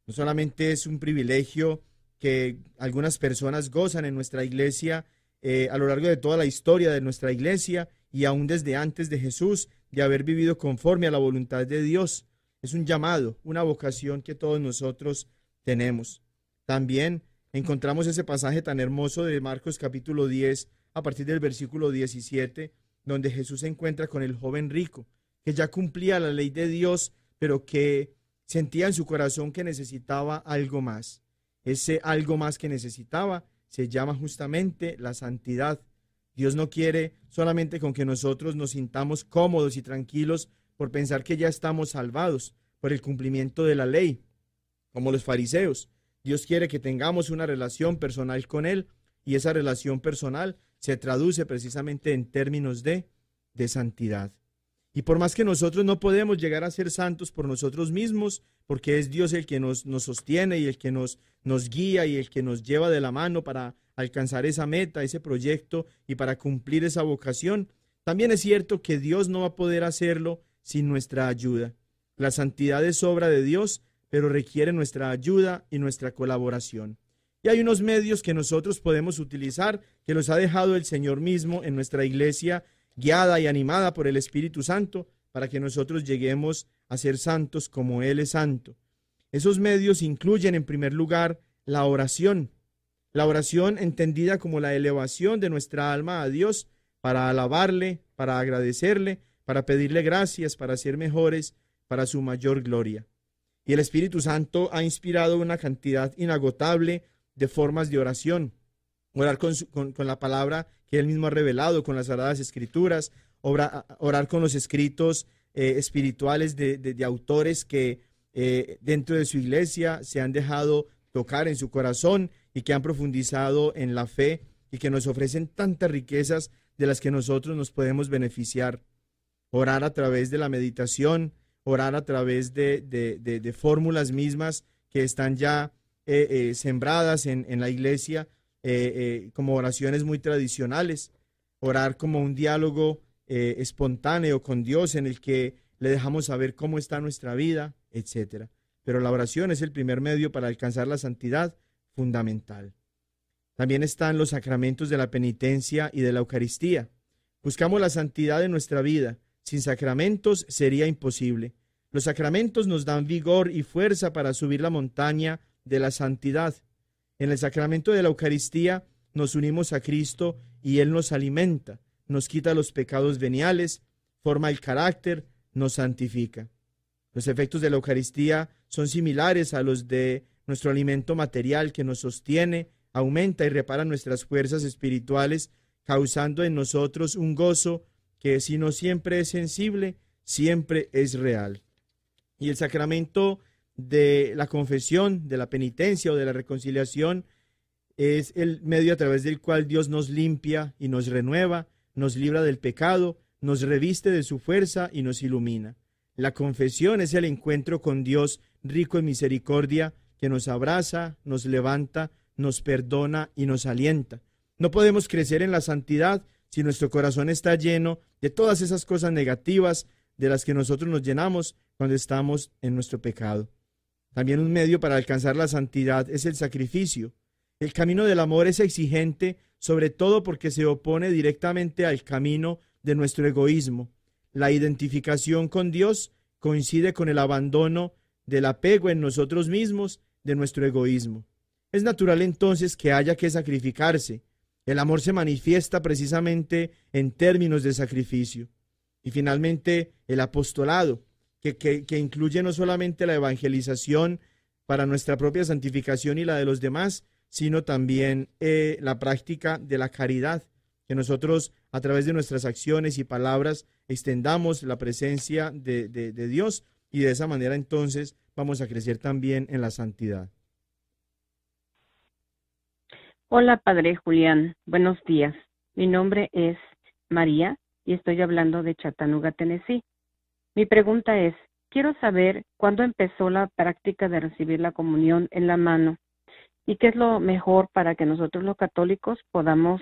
No solamente es un privilegio que algunas personas gozan en nuestra iglesia eh, a lo largo de toda la historia de nuestra iglesia y aún desde antes de Jesús, de haber vivido conforme a la voluntad de Dios. Es un llamado, una vocación que todos nosotros tenemos. También encontramos ese pasaje tan hermoso de Marcos capítulo 10, a partir del versículo 17, donde Jesús se encuentra con el joven rico, que ya cumplía la ley de Dios, pero que sentía en su corazón que necesitaba algo más ese algo más que necesitaba, se llama justamente la santidad. Dios no quiere solamente con que nosotros nos sintamos cómodos y tranquilos por pensar que ya estamos salvados por el cumplimiento de la ley, como los fariseos. Dios quiere que tengamos una relación personal con Él y esa relación personal se traduce precisamente en términos de, de santidad. Y por más que nosotros no podemos llegar a ser santos por nosotros mismos, porque es Dios el que nos, sostiene y el que nos, nos guía y el que nos lleva de la mano para alcanzar esa meta, ese proyecto y para cumplir esa vocación, también es cierto que Dios no va a poder hacerlo sin nuestra ayuda. La santidad es obra de Dios, pero requiere nuestra ayuda y nuestra colaboración. Y hay unos medios que nosotros podemos utilizar, que los ha dejado el Señor mismo en nuestra iglesia guiada y animada por el Espíritu Santo para que nosotros lleguemos a ser santos como Él es santo. Esos medios incluyen en primer lugar la oración, la oración entendida como la elevación de nuestra alma a Dios para alabarle, para agradecerle, para pedirle gracias, para ser mejores, para su mayor gloria. Y el Espíritu Santo ha inspirado una cantidad inagotable de formas de oración. Orar con, con la palabra que él mismo ha revelado con las Sagradas Escrituras, orar, con los escritos eh, espirituales de, autores que eh, dentro de su iglesia se han dejado tocar en su corazón y que han profundizado en la fe y que nos ofrecen tantas riquezas de las que nosotros nos podemos beneficiar. Orar a través de la meditación, orar a través de, fórmulas mismas que están ya eh, sembradas en, en, la iglesia eh, eh, como oraciones muy tradicionales, orar como un diálogo eh, espontáneo con Dios en el que le dejamos saber cómo está nuestra vida, etcétera Pero la oración es el primer medio para alcanzar la santidad fundamental. También están los sacramentos de la penitencia y de la Eucaristía. Buscamos la santidad en nuestra vida. Sin sacramentos sería imposible. Los sacramentos nos dan vigor y fuerza para subir la montaña de la santidad. En el sacramento de la Eucaristía nos unimos a Cristo y Él nos alimenta, nos quita los pecados veniales, forma el carácter, nos santifica. Los efectos de la Eucaristía son similares a los de nuestro alimento material que nos sostiene, aumenta y repara nuestras fuerzas espirituales, causando en nosotros un gozo que si no siempre es sensible, siempre es real. Y el sacramento de la confesión, de la penitencia o de la reconciliación, es el medio a través del cual Dios nos limpia y nos renueva, nos libra del pecado, nos reviste de su fuerza y nos ilumina. La confesión es el encuentro con Dios rico en misericordia, que nos abraza, nos levanta, nos perdona y nos alienta. No podemos crecer en la santidad si nuestro corazón está lleno de todas esas cosas negativas de las que nosotros nos llenamos cuando estamos en nuestro pecado. También un medio para alcanzar la santidad es el sacrificio. El camino del amor es exigente, sobre todo porque se opone directamente al camino de nuestro egoísmo. La identificación con Dios coincide con el abandono del apego en nosotros mismos de nuestro egoísmo. Es natural entonces que haya que sacrificarse. El amor se manifiesta precisamente en términos de sacrificio. Y finalmente, el apostolado que, incluye no solamente la evangelización para nuestra propia santificación y la de los demás, sino también eh, la práctica de la caridad, que nosotros a través de nuestras acciones y palabras extendamos la presencia de, de, Dios y de esa manera entonces vamos a crecer también en la santidad. Hola Padre Julián, buenos días. Mi nombre es María y estoy hablando de Chattanooga, Tennessee. Mi pregunta es, quiero saber cuándo empezó la práctica de recibir la comunión en la mano y qué es lo mejor para que nosotros los católicos podamos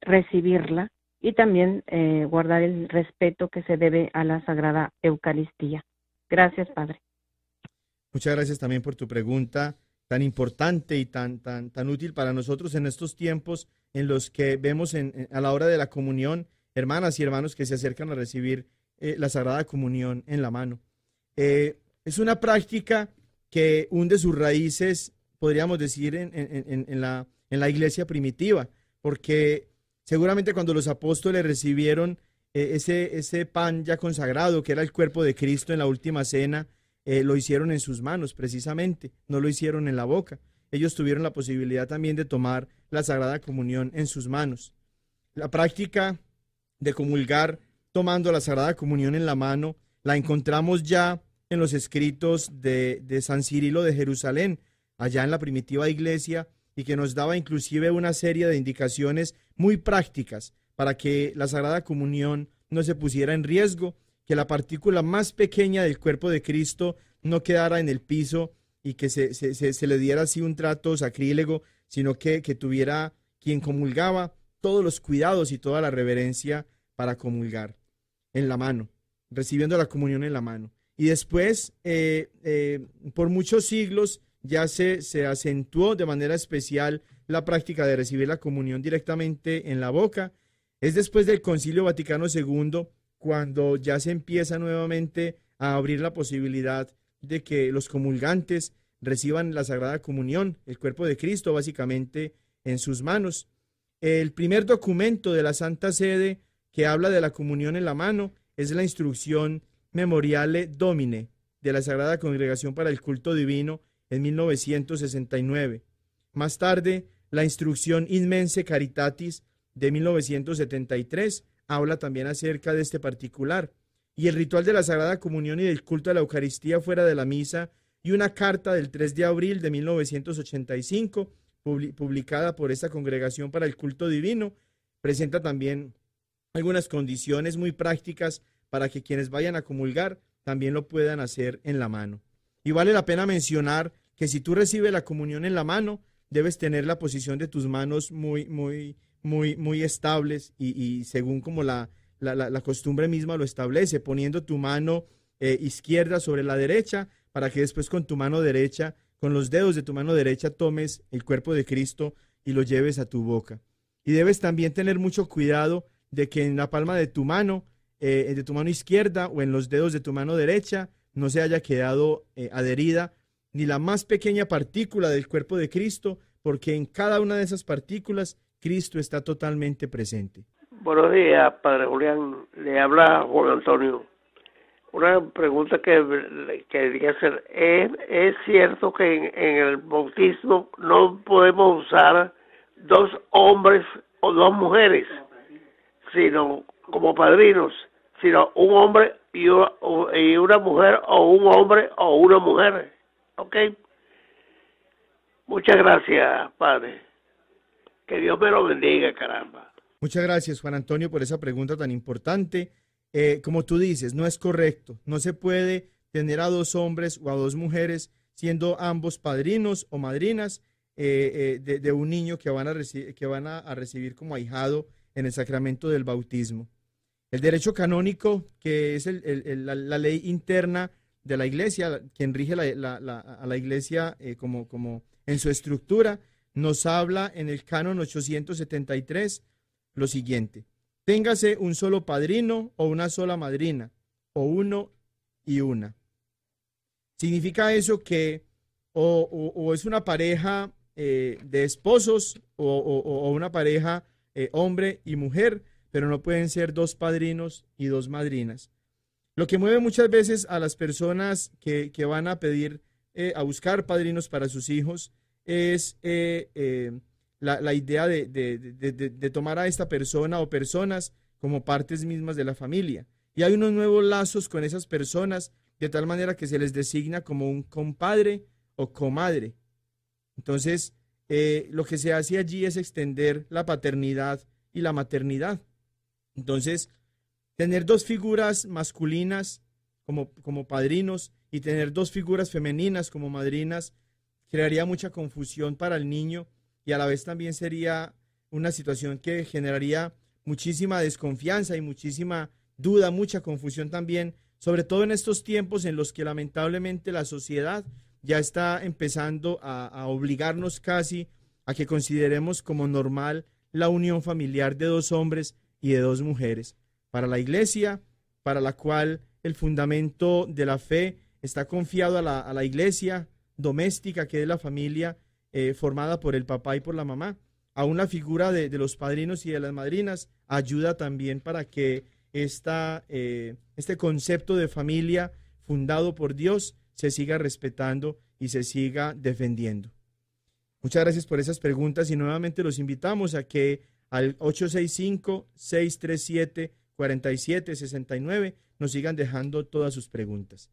recibirla y también eh, guardar el respeto que se debe a la Sagrada Eucaristía. Gracias, Padre. Muchas gracias también por tu pregunta tan importante y tan, tan, tan útil para nosotros en estos tiempos en los que vemos a la hora de la comunión hermanas y hermanos que se acercan a recibir eh, la Sagrada Comunión en la mano. Eh, es una práctica que hunde sus raíces, podríamos decir, en, la, en, la, iglesia primitiva, porque seguramente cuando los apóstoles recibieron eh, ese, ese, pan ya consagrado, que era el cuerpo de Cristo en la última cena, lo hicieron en sus manos precisamente, no lo hicieron en la boca. Ellos tuvieron la posibilidad también de tomar la Sagrada Comunión en sus manos. La práctica de comulgar tomando la Sagrada Comunión en la mano, la encontramos ya en los escritos de, San Cirilo de Jerusalén, allá en la primitiva iglesia, y que nos daba inclusive una serie de indicaciones muy prácticas para que la Sagrada Comunión no se pusiera en riesgo, que la partícula más pequeña del cuerpo de Cristo no quedara en el piso y que se, le diera así un trato sacrílego, sino que tuviera quien comulgaba todos los cuidados y toda la reverencia para comulgar en la mano, recibiendo la comunión en la mano. Y después, eh, eh, por muchos siglos, ya se, se acentuó de manera especial la práctica de recibir la comunión directamente en la boca. Es después del Concilio Vaticano II cuando ya se empieza nuevamente a abrir la posibilidad de que los comulgantes reciban la Sagrada Comunión, el cuerpo de Cristo básicamente en sus manos. El primer documento de la Santa Sede que habla de la comunión en la mano es la instrucción Memoriale Domine de la Sagrada Congregación para el Culto Divino en 1969. Más tarde, la instrucción Inmense Caritatis de 1973 habla también acerca de este particular. Y el ritual de la Sagrada Comunión y del culto de la Eucaristía fuera de la misa y una carta del 3 de abril de 1985 publicada por esta congregación para el culto divino presenta también algunas condiciones muy prácticas para que quienes vayan a comulgar también lo puedan hacer en la mano. Y vale la pena mencionar que si tú recibes la comunión en la mano, debes tener la posición de tus manos muy, muy, muy, muy estables y, según como la, costumbre misma lo establece, poniendo tu mano eh, izquierda sobre la derecha para que después con tu mano derecha, con los dedos de tu mano derecha, tomes el cuerpo de Cristo y lo lleves a tu boca. Y debes también tener mucho cuidado de que en la palma de tu mano, eh, de tu mano izquierda o en los dedos de tu mano derecha, no se haya quedado eh, adherida ni la más pequeña partícula del cuerpo de Cristo, porque en cada una de esas partículas Cristo está totalmente presente. Buenos días, Padre Julián. Le habla Juan Antonio. Una pregunta que quería hacer. ¿Es, cierto que en, en el bautismo no podemos usar dos hombres o dos mujeres? sino como padrinos, sino un hombre y una, y una mujer o un hombre o una mujer. ¿Ok? Muchas gracias, padre. Que Dios me lo bendiga, caramba. Muchas gracias, Juan Antonio, por esa pregunta tan importante. Eh, como tú dices, no es correcto. No se puede tener a dos hombres o a dos mujeres siendo ambos padrinos o madrinas eh, eh, de, un niño que van a, que van a recibir como ahijado en el sacramento del bautismo. El derecho canónico, que es la, ley interna de la iglesia, quien rige a la iglesia eh, como, en su estructura, nos habla en el canon 873 lo siguiente. Téngase un solo padrino o una sola madrina, o uno y una. ¿Significa eso que o, es una pareja eh, de esposos o, o, una pareja eh, hombre y mujer, pero no pueden ser dos padrinos y dos madrinas. Lo que mueve muchas veces a las personas que, que van a pedir, eh, a buscar padrinos para sus hijos, es eh, la, la, idea de, de, de, de tomar a esta persona o personas como partes mismas de la familia. Y hay unos nuevos lazos con esas personas, de tal manera que se les designa como un compadre o comadre. Entonces, eh, lo que se hace allí es extender la paternidad y la maternidad. Entonces, tener dos figuras masculinas como, como padrinos y tener dos figuras femeninas como madrinas crearía mucha confusión para el niño y a la vez también sería una situación que generaría muchísima desconfianza y muchísima duda, mucha confusión también, sobre todo en estos tiempos en los que lamentablemente la sociedad ya está empezando a, obligarnos casi a que consideremos como normal la unión familiar de dos hombres y de dos mujeres. Para la iglesia, para la cual el fundamento de la fe está confiado a la, iglesia doméstica, que es la familia eh, formada por el papá y por la mamá. Aún la figura de, los padrinos y de las madrinas ayuda también para que esta, eh, este concepto de familia fundado por Dios se siga respetando y se siga defendiendo. Muchas gracias por esas preguntas y nuevamente los invitamos a que al 865-637-4769 nos sigan dejando todas sus preguntas.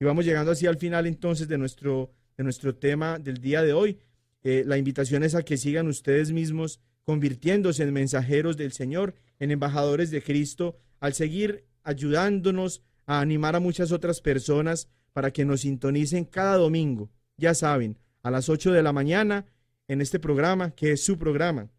Y vamos llegando así al final entonces de nuestro, de nuestro tema del día de hoy. Eh, la invitación es a que sigan ustedes mismos convirtiéndose en mensajeros del Señor, en embajadores de Cristo, al seguir ayudándonos a animar a muchas otras personas para que nos sintonicen cada domingo, ya saben, a las 8 de la mañana en este programa, que es su programa,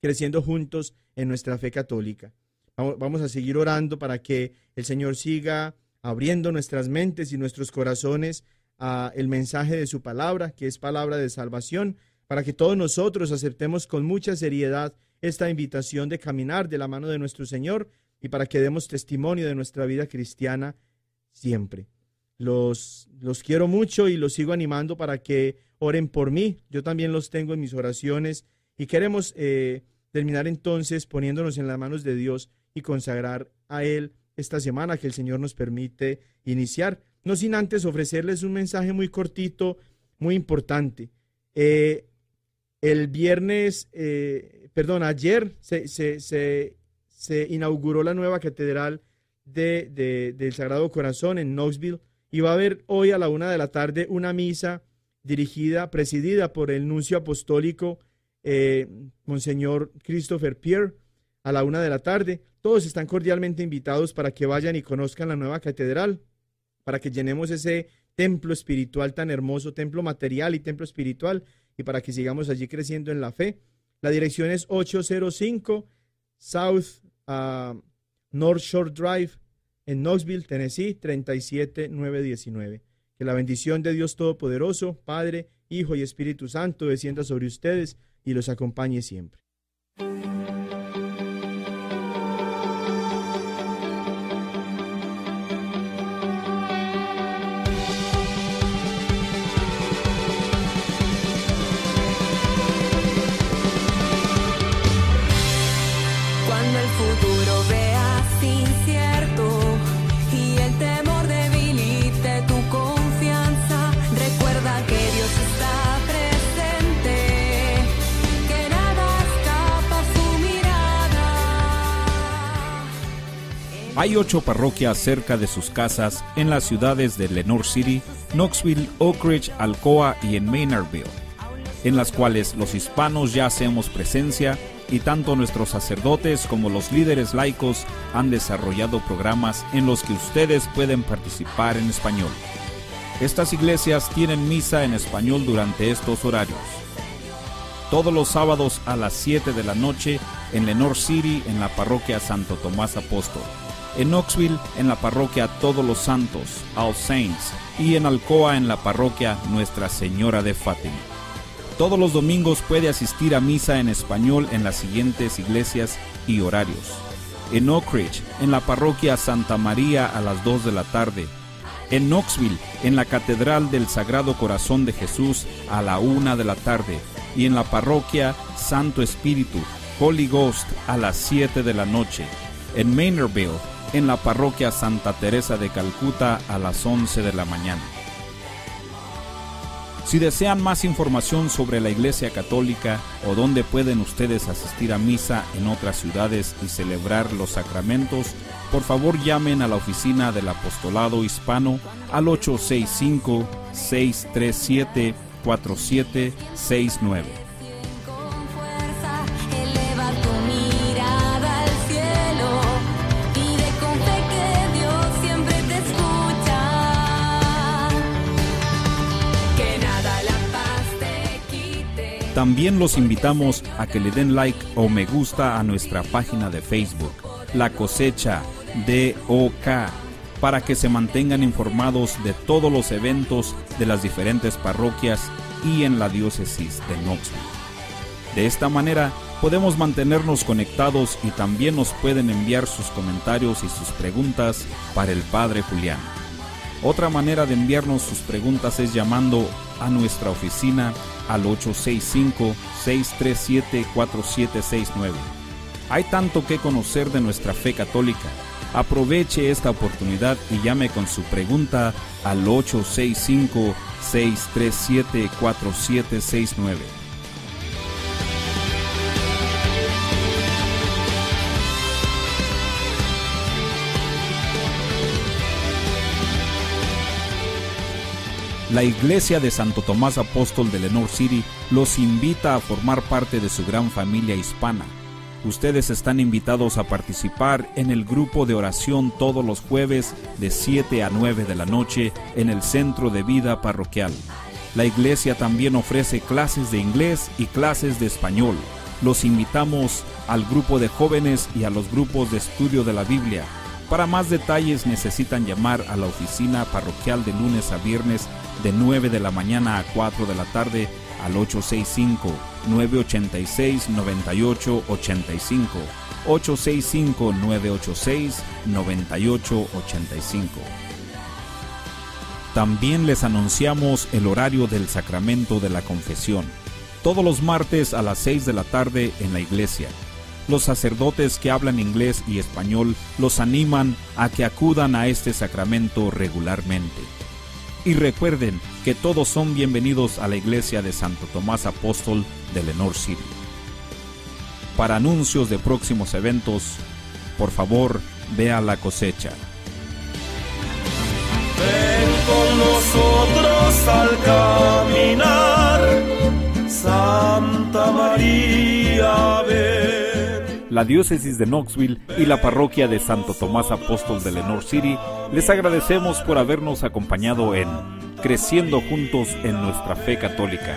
Creciendo Juntos en nuestra Fe Católica. Vamos a seguir orando para que el Señor siga abriendo nuestras mentes y nuestros corazones a el mensaje de su palabra, que es palabra de salvación, para que todos nosotros aceptemos con mucha seriedad esta invitación de caminar de la mano de nuestro Señor y para que demos testimonio de nuestra vida cristiana siempre. Los, los quiero mucho y los sigo animando para que oren por mí. Yo también los tengo en mis oraciones y queremos eh, terminar entonces poniéndonos en las manos de Dios y consagrar a Él esta semana que el Señor nos permite iniciar. No sin antes ofrecerles un mensaje muy cortito, muy importante. Eh, el viernes, eh, perdón, ayer se, se, inauguró la nueva catedral de, del Sagrado Corazón en Knoxville, y va a haber hoy a la una de la tarde una misa dirigida, presidida por el nuncio apostólico eh, Monseñor Christopher Pierre a la una de la tarde. Todos están cordialmente invitados para que vayan y conozcan la nueva catedral, para que llenemos ese templo espiritual tan hermoso, templo material y templo espiritual, y para que sigamos allí creciendo en la fe. La dirección es 805 South ah, North Shore Drive, en Knoxville, Tennessee, 37919. Que la bendición de Dios Todopoderoso, Padre, Hijo y Espíritu Santo descienda sobre ustedes y los acompañe siempre. Hay ocho parroquias cerca de sus casas en las ciudades de Lenore City, Knoxville, Oak Ridge, Alcoa y en Maynardville, en las cuales los hispanos ya hacemos presencia y tanto nuestros sacerdotes como los líderes laicos han desarrollado programas en los que ustedes pueden participar en español. Estas iglesias tienen misa en español durante estos horarios. Todos los sábados a las 7 de la noche en Lenore City en la parroquia Santo Tomás Apóstol en Knoxville en la parroquia Todos los Santos, All Saints, y en Alcoa en la parroquia Nuestra Señora de Fátima. Todos los domingos puede asistir a misa en español en las siguientes iglesias y horarios. En Oak Ridge, en la parroquia Santa María a las 2 de la tarde. En Knoxville, en la Catedral del Sagrado Corazón de Jesús a la 1 de la tarde. Y en la parroquia Santo Espíritu, Holy Ghost, a las 7 de la noche. En Maynardville, en la parroquia Santa Teresa de Calcuta a las 11 de la mañana. Si desean más información sobre la Iglesia Católica o dónde pueden ustedes asistir a misa en otras ciudades y celebrar los sacramentos, por favor llamen a la oficina del Apostolado Hispano al 865-637-4769. También los invitamos a que le den like o me gusta a nuestra página de Facebook, La Cosecha DOK, para que se mantengan informados de todos los eventos de las diferentes parroquias y en la diócesis de Knoxville. De esta manera podemos mantenernos conectados y también nos pueden enviar sus comentarios y sus preguntas para el Padre Julián. Otra manera de enviarnos sus preguntas es llamando a nuestra oficina al 865-637-4769. Hay tanto que conocer de nuestra fe católica. Aproveche esta oportunidad y llame con su pregunta al 865-637-4769. La iglesia de Santo Tomás Apóstol de Lenore City los invita a formar parte de su gran familia hispana. Ustedes están invitados a participar en el grupo de oración todos los jueves de 7 a 9 de la noche en el Centro de Vida Parroquial. La iglesia también ofrece clases de inglés y clases de español. Los invitamos al grupo de jóvenes y a los grupos de estudio de la Biblia para más detalles necesitan llamar a la oficina parroquial de lunes a viernes de 9 de la mañana a 4 de la tarde al 865-986-9885. 865-986-9885. También les anunciamos el horario del sacramento de la confesión, todos los martes a las 6 de la tarde en la iglesia los sacerdotes que hablan inglés y español los animan a que acudan a este sacramento regularmente. Y recuerden que todos son bienvenidos a la iglesia de Santo Tomás Apóstol de Lenor City. Para anuncios de próximos eventos, por favor, vea la cosecha. Ven con nosotros al caminar, Santa María, ven la diócesis de Knoxville y la parroquia de Santo Tomás Apóstol de Lenor City, les agradecemos por habernos acompañado en Creciendo Juntos en nuestra Fe Católica.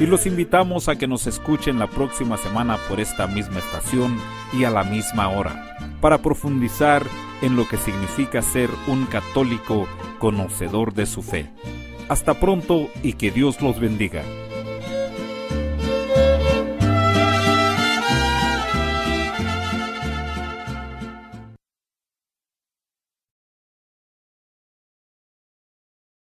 Y los invitamos a que nos escuchen la próxima semana por esta misma estación y a la misma hora, para profundizar en lo que significa ser un católico conocedor de su fe. Hasta pronto y que Dios los bendiga.